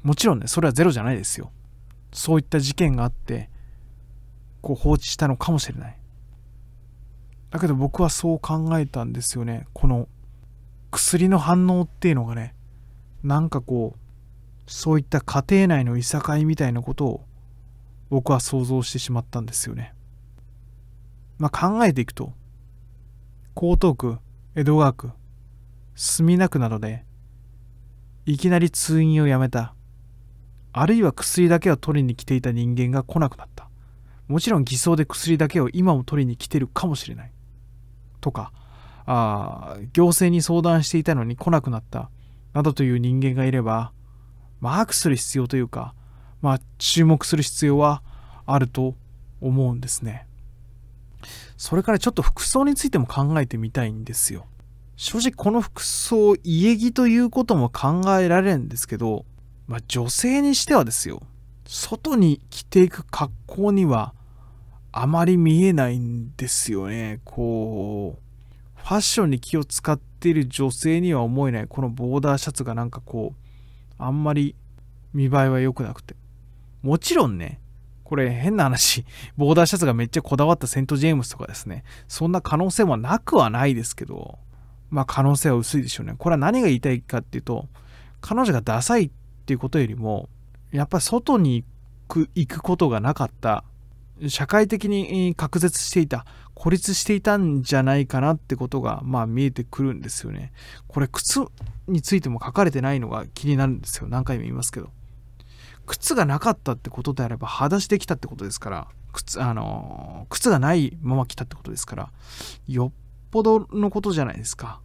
もちろんね、それはゼロじゃないですよ。そういった事件があって、こう放置したのかもしれない。だけど僕はそう考えたんですよね。この薬の反応っていうのがね、なんかこう、そういった家庭内のいさかいみたいなことを僕は想像してしまったんですよね。まあ、考えていくと、江東区、江戸川区、墨田区などで、いきなり通院をやめた。あるいは薬だけを取りに来ていた人間が来なくなった。もちろん偽装で薬だけを今も取りに来てるかもしれない。とかあ行政に相談していたのに来なくなったなどという人間がいればマークする必要というか、まあ、注目する必要はあると思うんですね。それからちょっと服装についても考えてみたいんですよ。正直この服装家着ということも考えられるんですけど、まあ、女性にしてはですよ外に着ていく格好にはあまり見えないんですよね。こう、ファッションに気を使っている女性には思えない、このボーダーシャツがなんかこう、あんまり見栄えは良くなくて。もちろんね、これ変な話、ボーダーシャツがめっちゃこだわったセント・ジェームスとかですね、そんな可能性もなくはないですけど、まあ可能性は薄いでしょうね。これは何が言いたいかっていうと、彼女がダサいっていうことよりも、やっぱり外に行く行くことがなかった社会的に隔絶していた孤立していたんじゃないかなってことがまあ見えてくるんですよねこれ靴についても書かれてないのが気になるんですよ何回も言いますけど靴がなかったってことであれば裸足で来たってことですから靴あの靴がないまま来たってことですからよっぽどのことじゃないですか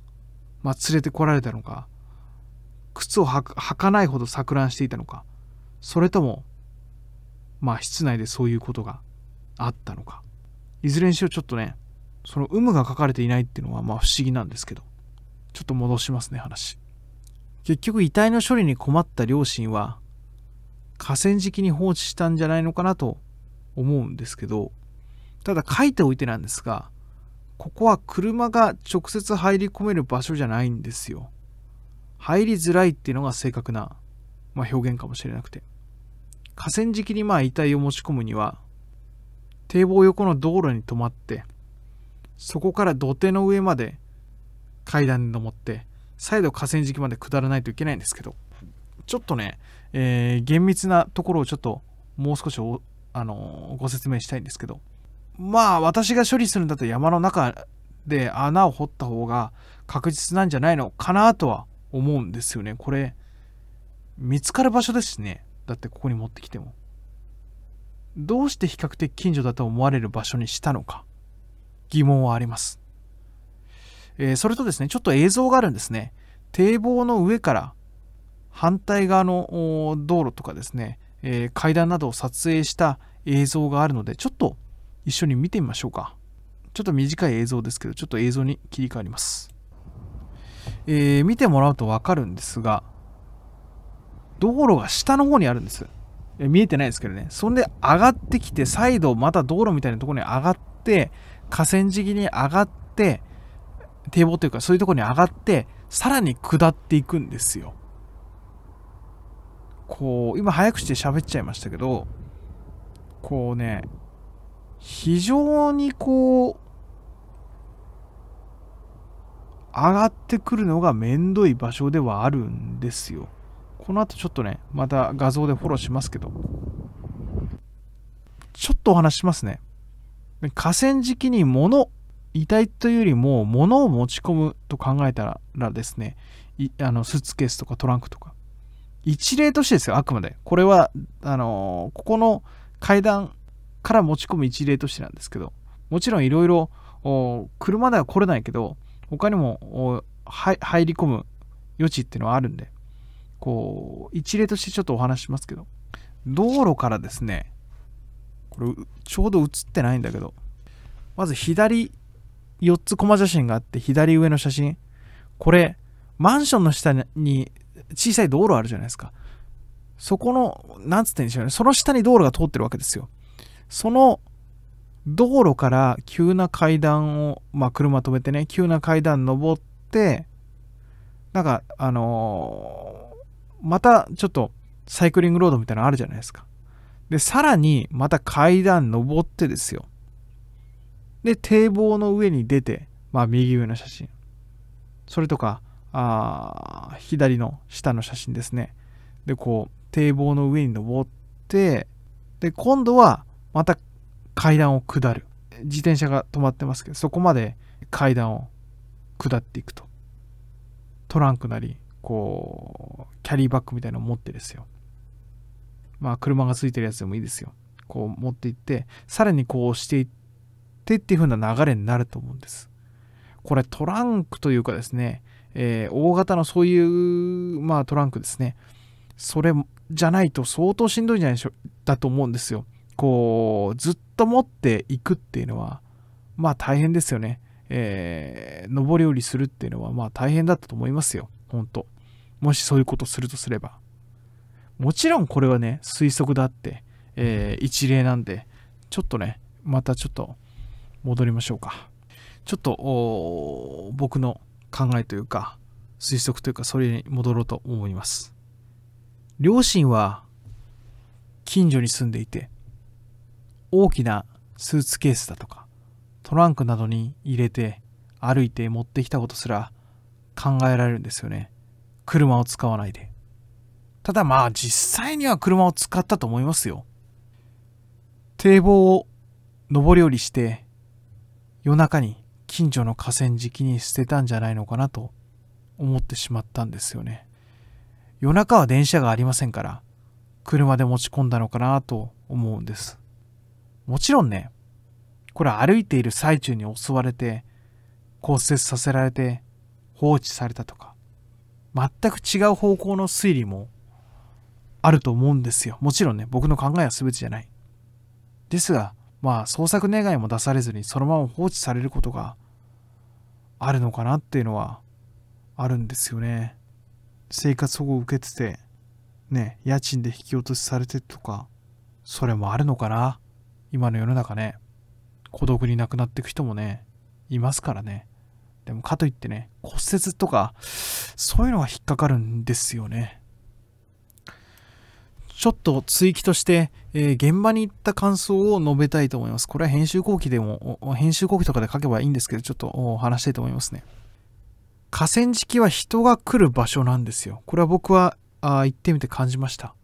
まあ連れてこられたのか靴を履かないほど錯乱していたのかそれともまあ室内でそういうことがあったのかいずれにしろちょっとねその有無が書かれていないっていうのはまあ不思議なんですけどちょっと戻しますね話結局遺体の処理に困った両親は河川敷に放置したんじゃないのかなと思うんですけどただ書いておいてなんですがここは車が直接入り込める場所じゃないんですよ入りづらいっていうのが正確な、まあ、表現かもしれなくて河川敷にまあ遺体を持ち込むには堤防横の道路に止まってそこから土手の上まで階段に登って再度河川敷まで下らないといけないんですけどちょっとね、えー、厳密なところをちょっともう少しあのー、ご説明したいんですけどまあ私が処理するんだったら山の中で穴を掘った方が確実なんじゃないのかなとは思うんですよねこれ見つかる場所ですねだってここに持ってきてもどうして比較的近所だと思われる場所にしたのか疑問はあります、えー、それとですねちょっと映像があるんですね堤防の上から反対側の道路とかですね、えー、階段などを撮影した映像があるのでちょっと一緒に見てみましょうかちょっと短い映像ですけどちょっと映像に切り替わります、えー、見てもらうと分かるんですが道路が下の方にあるんです見えてないですけどね。そんで上がってきて、再度また道路みたいなところに上がって、河川敷に上がって、堤防というかそういうところに上がって、さらに下っていくんですよ。こう、今早口で喋っちゃいましたけど、こうね、非常にこう、上がってくるのがめんどい場所ではあるんですよ。この後ちょっとね、また画像でフォローしますけど、ちょっとお話しますね。河川敷に物、遺体というよりも物を持ち込むと考えたらですね、あのスーツケースとかトランクとか。一例としてですよ、あくまで。これは、あのここの階段から持ち込む一例としてなんですけど、もちろんいろいろ、車では来れないけど、他にも入り込む余地っていうのはあるんで、こう、一例としてちょっとお話しますけど、道路からですね、これ、ちょうど映ってないんだけど、まず左、4つコマ写真があって、左上の写真。これ、マンションの下に小さい道路あるじゃないですか。そこの、なんつってんでしょうね。その下に道路が通ってるわけですよ。その道路から急な階段を、まあ車止めてね、急な階段登って、なんか、あのーまたちょっとサイクリングロードみたいなのあるじゃないですか。で、さらにまた階段登ってですよ。で、堤防の上に出て、まあ右上の写真。それとか、あ左の下の写真ですね。で、こう、堤防の上に登って、で、今度はまた階段を下る。自転車が止まってますけど、そこまで階段を下っていくと。トランクなり、こう、キャリーバッグみたいなのを持ってですよ。まあ、車がついてるやつでもいいですよ。こう持っていって、さらにこうしていってっていう風な流れになると思うんです。これトランクというかですね、えー、大型のそういう、まあトランクですね。それじゃないと相当しんどいんじゃないでしょ、だと思うんですよ。こう、ずっと持っていくっていうのは、まあ大変ですよね。えー、上り下りするっていうのは、まあ大変だったと思いますよ。本当もしそういうことするとすれば。もちろんこれはね、推測だって、えー、一例なんで、ちょっとね、またちょっと戻りましょうか。ちょっと、僕の考えというか、推測というか、それに戻ろうと思います。両親は、近所に住んでいて、大きなスーツケースだとか、トランクなどに入れて、歩いて持ってきたことすら考えられるんですよね。車を使わないで。ただまあ実際には車を使ったと思いますよ。堤防を上り下りして夜中に近所の河川敷に捨てたんじゃないのかなと思ってしまったんですよね。夜中は電車がありませんから車で持ち込んだのかなと思うんです。もちろんね、これ歩いている最中に襲われて骨折させられて放置されたとか全く違う方向の推理もあると思うんですよもちろんね僕の考えは全てじゃないですがまあ捜索願いも出されずにそのまま放置されることがあるのかなっていうのはあるんですよね生活保護を受けててね家賃で引き落としされてとかそれもあるのかな今の世の中ね孤独に亡くなっていく人もねいますからねでもかといってね、骨折とか、そういうのが引っかかるんですよね。ちょっと追記として、えー、現場に行った感想を述べたいと思います。これは編集後期でも、編集後期とかで書けばいいんですけど、ちょっと話したいと思いますね。河川敷は人が来る場所なんですよ。これは僕はあ行ってみて感じました。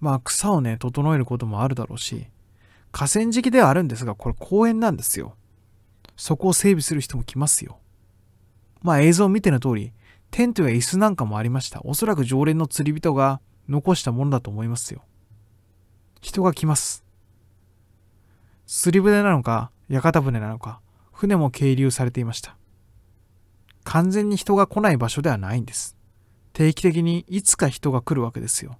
まあ草をね、整えることもあるだろうし、河川敷ではあるんですが、これ公園なんですよ。そこを整備する人も来ますよ。まあ映像を見ての通り、テントや椅子なんかもありました。おそらく常連の釣り人が残したものだと思いますよ。人が来ます。釣り船なのか、屋形船なのか、船も係留されていました。完全に人が来ない場所ではないんです。定期的にいつか人が来るわけですよ。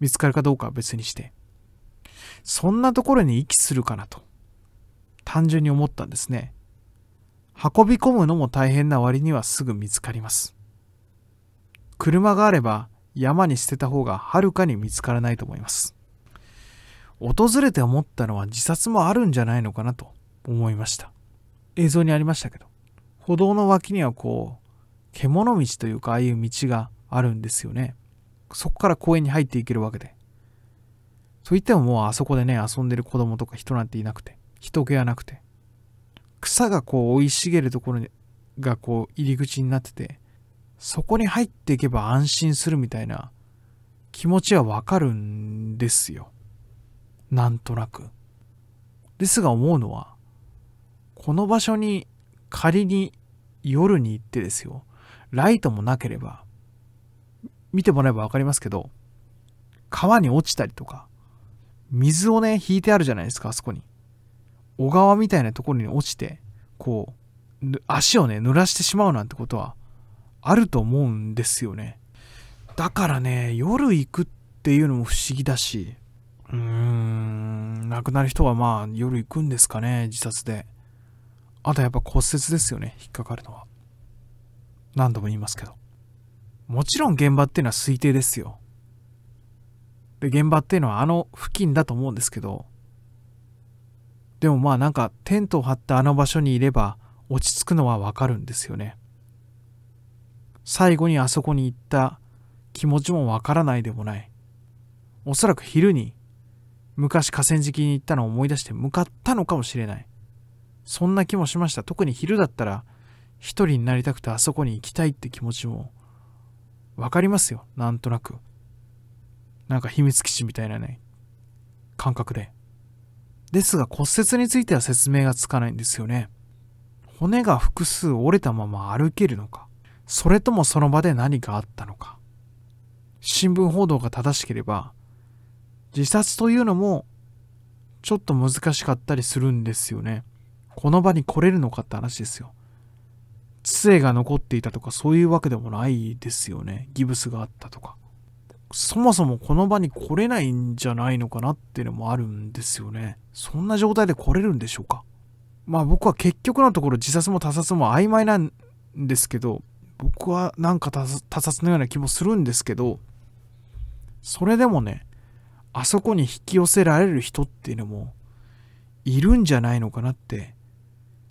見つかるかどうかは別にして。そんなところに息するかなと、単純に思ったんですね。運び込むのも大変な割にはすぐ見つかります。車があれば山に捨てた方がはるかに見つからないと思います。訪れて思ったのは自殺もあるんじゃないのかなと思いました。映像にありましたけど、歩道の脇にはこう、獣道というかああいう道があるんですよね。そこから公園に入っていけるわけで。といってももうあそこでね、遊んでる子供とか人なんていなくて、人気はなくて。草がこう生い茂るところがこう入り口になっててそこに入っていけば安心するみたいな気持ちはわかるんですよなんとなくですが思うのはこの場所に仮に夜に行ってですよライトもなければ見てもらえばわかりますけど川に落ちたりとか水をね引いてあるじゃないですかあそこに小川みたいなところに落ちてこう足をね濡らしてしまうなんてことはあると思うんですよねだからね夜行くっていうのも不思議だしうーん亡くなる人はまあ夜行くんですかね自殺であとやっぱ骨折ですよね引っかかるのは何度も言いますけどもちろん現場っていうのは推定ですよで現場っていうのはあの付近だと思うんですけどでもまあなんかテントを張ったあの場所にいれば落ち着くのはわかるんですよね。最後にあそこに行った気持ちもわからないでもない。おそらく昼に昔河川敷に行ったのを思い出して向かったのかもしれない。そんな気もしました。特に昼だったら一人になりたくてあそこに行きたいって気持ちもわかりますよ。なんとなく。なんか秘密基地みたいなね、感覚で。ですが骨折については説明がつかないんですよね。骨が複数折れたまま歩けるのか、それともその場で何かあったのか。新聞報道が正しければ、自殺というのもちょっと難しかったりするんですよね。この場に来れるのかって話ですよ。杖が残っていたとかそういうわけでもないですよね。ギブスがあったとか。そもそもこの場に来れないんじゃないのかなっていうのもあるんですよね。そんな状態で来れるんでしょうかまあ僕は結局のところ自殺も他殺も曖昧なんですけど、僕はなんか他殺のような気もするんですけど、それでもね、あそこに引き寄せられる人っていうのもいるんじゃないのかなって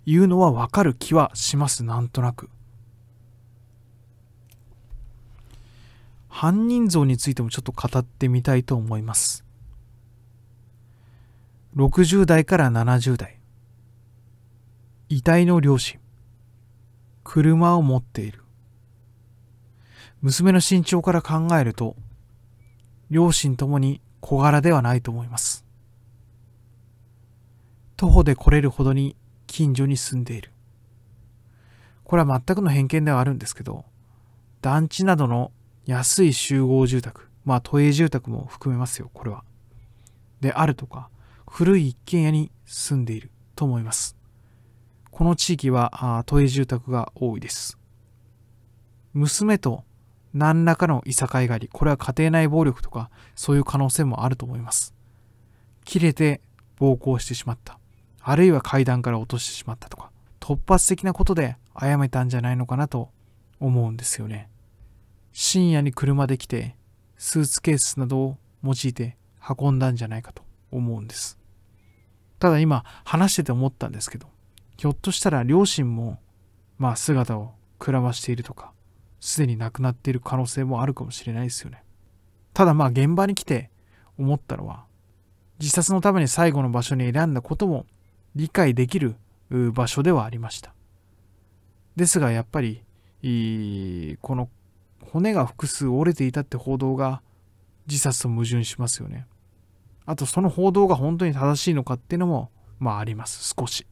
いうのはわかる気はします、なんとなく。犯人像についてもちょっと語ってみたいと思います。60代から70代。遺体の両親。車を持っている。娘の身長から考えると、両親ともに小柄ではないと思います。徒歩で来れるほどに近所に住んでいる。これは全くの偏見ではあるんですけど、団地などの安い集合住宅、まあ都営住宅も含めますよ、これは。であるとか、古い一軒家に住んでいると思います。この地域は都営住宅が多いです。娘と何らかのいさかいがあり、これは家庭内暴力とかそういう可能性もあると思います。切れて暴行してしまった。あるいは階段から落としてしまったとか、突発的なことで謝めたんじゃないのかなと思うんですよね。深夜に車で来てスーツケースなどを用いて運んだんじゃないかと思うんですただ今話してて思ったんですけどひょっとしたら両親もまあ姿をくらましているとかすでに亡くなっている可能性もあるかもしれないですよねただまあ現場に来て思ったのは自殺のために最後の場所に選んだことも理解できる場所ではありましたですがやっぱりこの骨が複数折れていたって報道が自殺と矛盾しますよね。あとその報道が本当に正しいのかっていうのも、まああります。少し。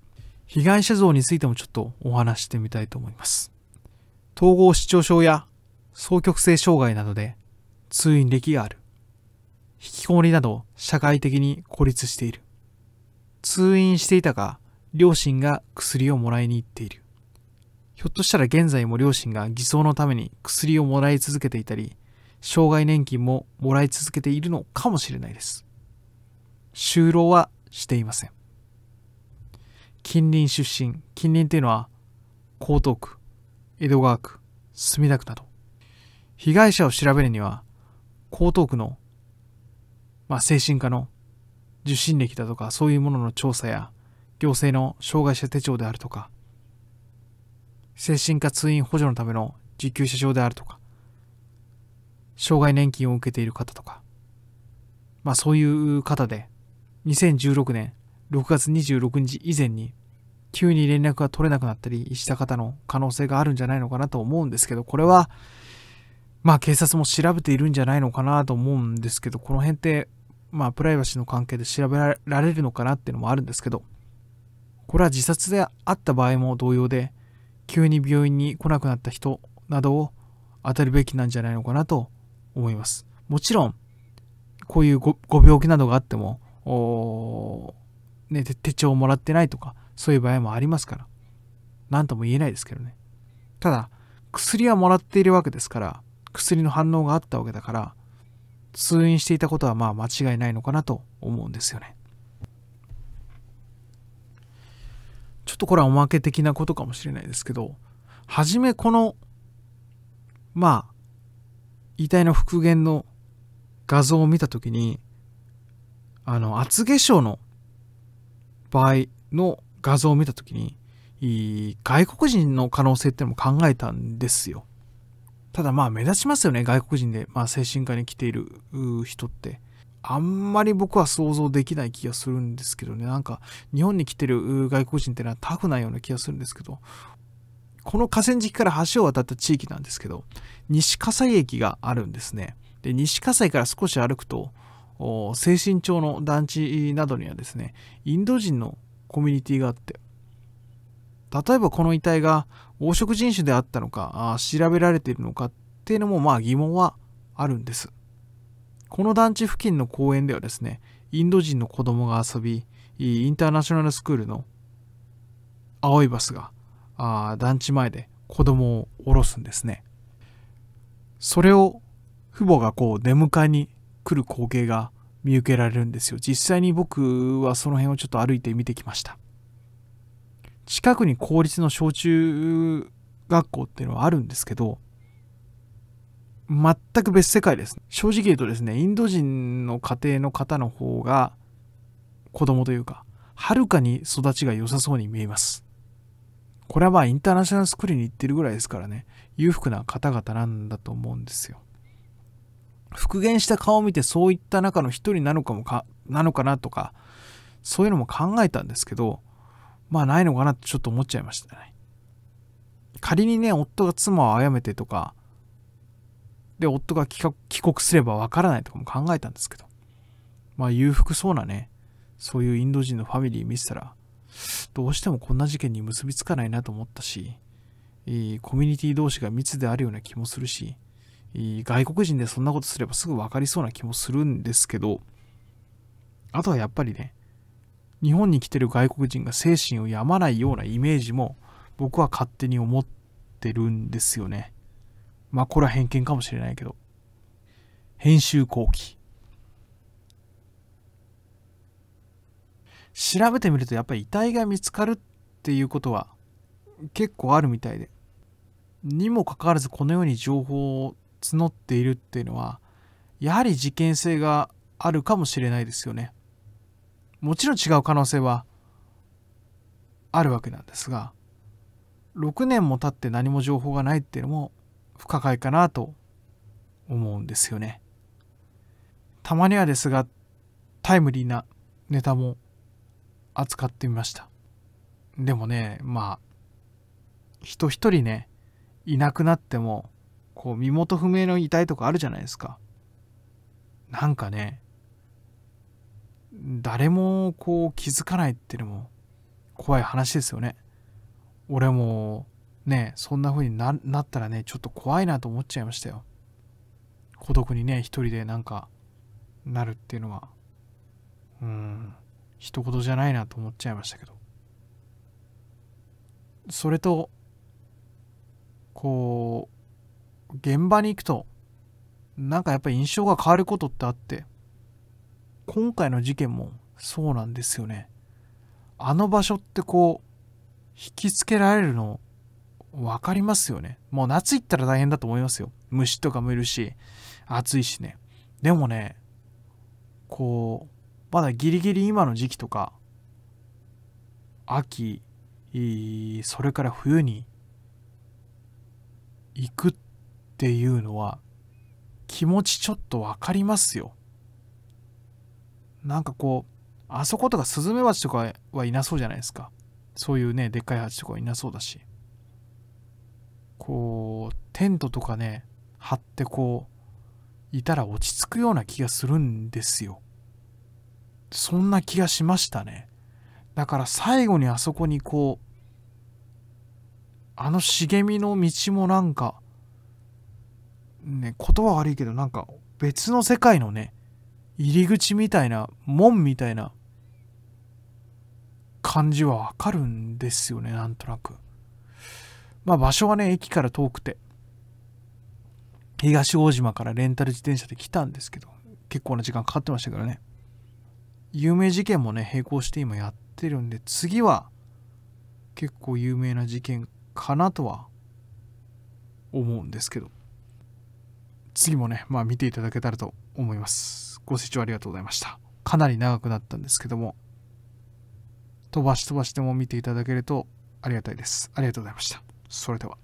被害者像についてもちょっとお話してみたいと思います。統合失調症や双極性障害などで通院歴がある。引きこもりなど社会的に孤立している。通院していたが両親が薬をもらいに行っている。ひょっとしたら現在も両親が偽装のために薬をもらい続けていたり、障害年金ももらい続けているのかもしれないです。就労はしていません。近隣出身、近隣というのは江東区、江戸川区、墨田区など、被害者を調べるには、江東区の、まあ、精神科の受診歴だとかそういうものの調査や、行政の障害者手帳であるとか、精神科通院補助のための受給者証であるとか、障害年金を受けている方とか、まあそういう方で、2016年6月26日以前に、急に連絡が取れなくなったりした方の可能性があるんじゃないのかなと思うんですけど、これは、まあ警察も調べているんじゃないのかなと思うんですけど、この辺って、まあプライバシーの関係で調べられるのかなっていうのもあるんですけど、これは自殺であった場合も同様で、急に病院に来なくなった人などを当たるべきなんじゃないのかなと思います。もちろん、こういうご病気などがあっても、ね、手帳をもらってないとか、そういう場合もありますから、何とも言えないですけどね。ただ、薬はもらっているわけですから、薬の反応があったわけだから、通院していたことはまあ間違いないのかなと思うんですよね。とこれはおまけ的なことかもしれないですけど、はじめこの、まあ、遺体の復元の画像を見たときに、あの、厚化粧の場合の画像を見たときに、外国人の可能性ってのも考えたんですよ。ただまあ目立ちますよね、外国人で、まあ、精神科に来ている人って。あんまり僕は想像できない気がするんですけどね。なんか、日本に来てる外国人ってのはタフなような気がするんですけど、この河川敷から橋を渡った地域なんですけど、西葛西駅があるんですね。で、西葛西から少し歩くと、精神町の団地などにはですね、インド人のコミュニティがあって、例えばこの遺体が黄色人種であったのか、調べられているのかっていうのもまあ疑問はあるんです。この団地付近の公園ではですね、インド人の子供が遊び、インターナショナルスクールの青いバスがあ団地前で子供を降ろすんですね。それを父母がこう出迎えに来る光景が見受けられるんですよ。実際に僕はその辺をちょっと歩いて見てきました。近くに公立の小中学校っていうのはあるんですけど、全く別世界です。正直言うとですね、インド人の家庭の方の方が子供というか、はるかに育ちが良さそうに見えます。これはまあインターナショナルスクールに行ってるぐらいですからね、裕福な方々なんだと思うんですよ。復元した顔を見てそういった中の一人なのかもか、なのかなとか、そういうのも考えたんですけど、まあないのかなってちょっと思っちゃいましたね。仮にね、夫が妻を殺めてとか、で、夫が帰国すればわからないとかも考えたんですけど、まあ裕福そうなね、そういうインド人のファミリー見てたら、どうしてもこんな事件に結びつかないなと思ったし、コミュニティ同士が密であるような気もするし、外国人でそんなことすればすぐ分かりそうな気もするんですけど、あとはやっぱりね、日本に来てる外国人が精神を病まないようなイメージも僕は勝手に思ってるんですよね。まあこれは偏見かもしれないけど編集後期調べてみるとやっぱり遺体が見つかるっていうことは結構あるみたいでにもかかわらずこのように情報を募っているっていうのはやはり事件性があるかもしれないですよねもちろん違う可能性はあるわけなんですが6年も経って何も情報がないっていうのも不可解かなと思うんですよね。たまにはですがタイムリーなネタも扱ってみました。でもね、まあ、人一人ね、いなくなっても、こう、身元不明の遺体とかあるじゃないですか。なんかね、誰もこう気づかないっていうのも怖い話ですよね。俺もねそんな風にななったらねちょっと怖いなと思っちゃいましたよ孤独にね一人でなんかなるっていうのはうん一言じゃないなと思っちゃいましたけどそれとこう現場に行くとなんかやっぱり印象が変わることってあって今回の事件もそうなんですよねあの場所ってこう引きつけられるの分かりますよね。もう夏行ったら大変だと思いますよ。虫とかもいるし、暑いしね。でもね、こう、まだギリギリ今の時期とか、秋、それから冬に行くっていうのは気持ちちょっと分かりますよ。なんかこう、あそことかスズメバチとかはいなそうじゃないですか。そういうね、でっかい蜂とかいなそうだし。こうテントとかね張ってこういたら落ち着くような気がするんですよそんな気がしましたねだから最後にあそこにこうあの茂みの道もなんかね言葉悪いけどなんか別の世界のね入り口みたいな門みたいな感じはわかるんですよねなんとなく。まあ、場所はね、駅から遠くて、東大島からレンタル自転車で来たんですけど、結構な時間かかってましたけどね。有名事件もね、並行して今やってるんで、次は結構有名な事件かなとは思うんですけど、次もね、まあ見ていただけたらと思います。ご清聴ありがとうございました。かなり長くなったんですけども、飛ばし飛ばしでも見ていただけるとありがたいです。ありがとうございました。それでは。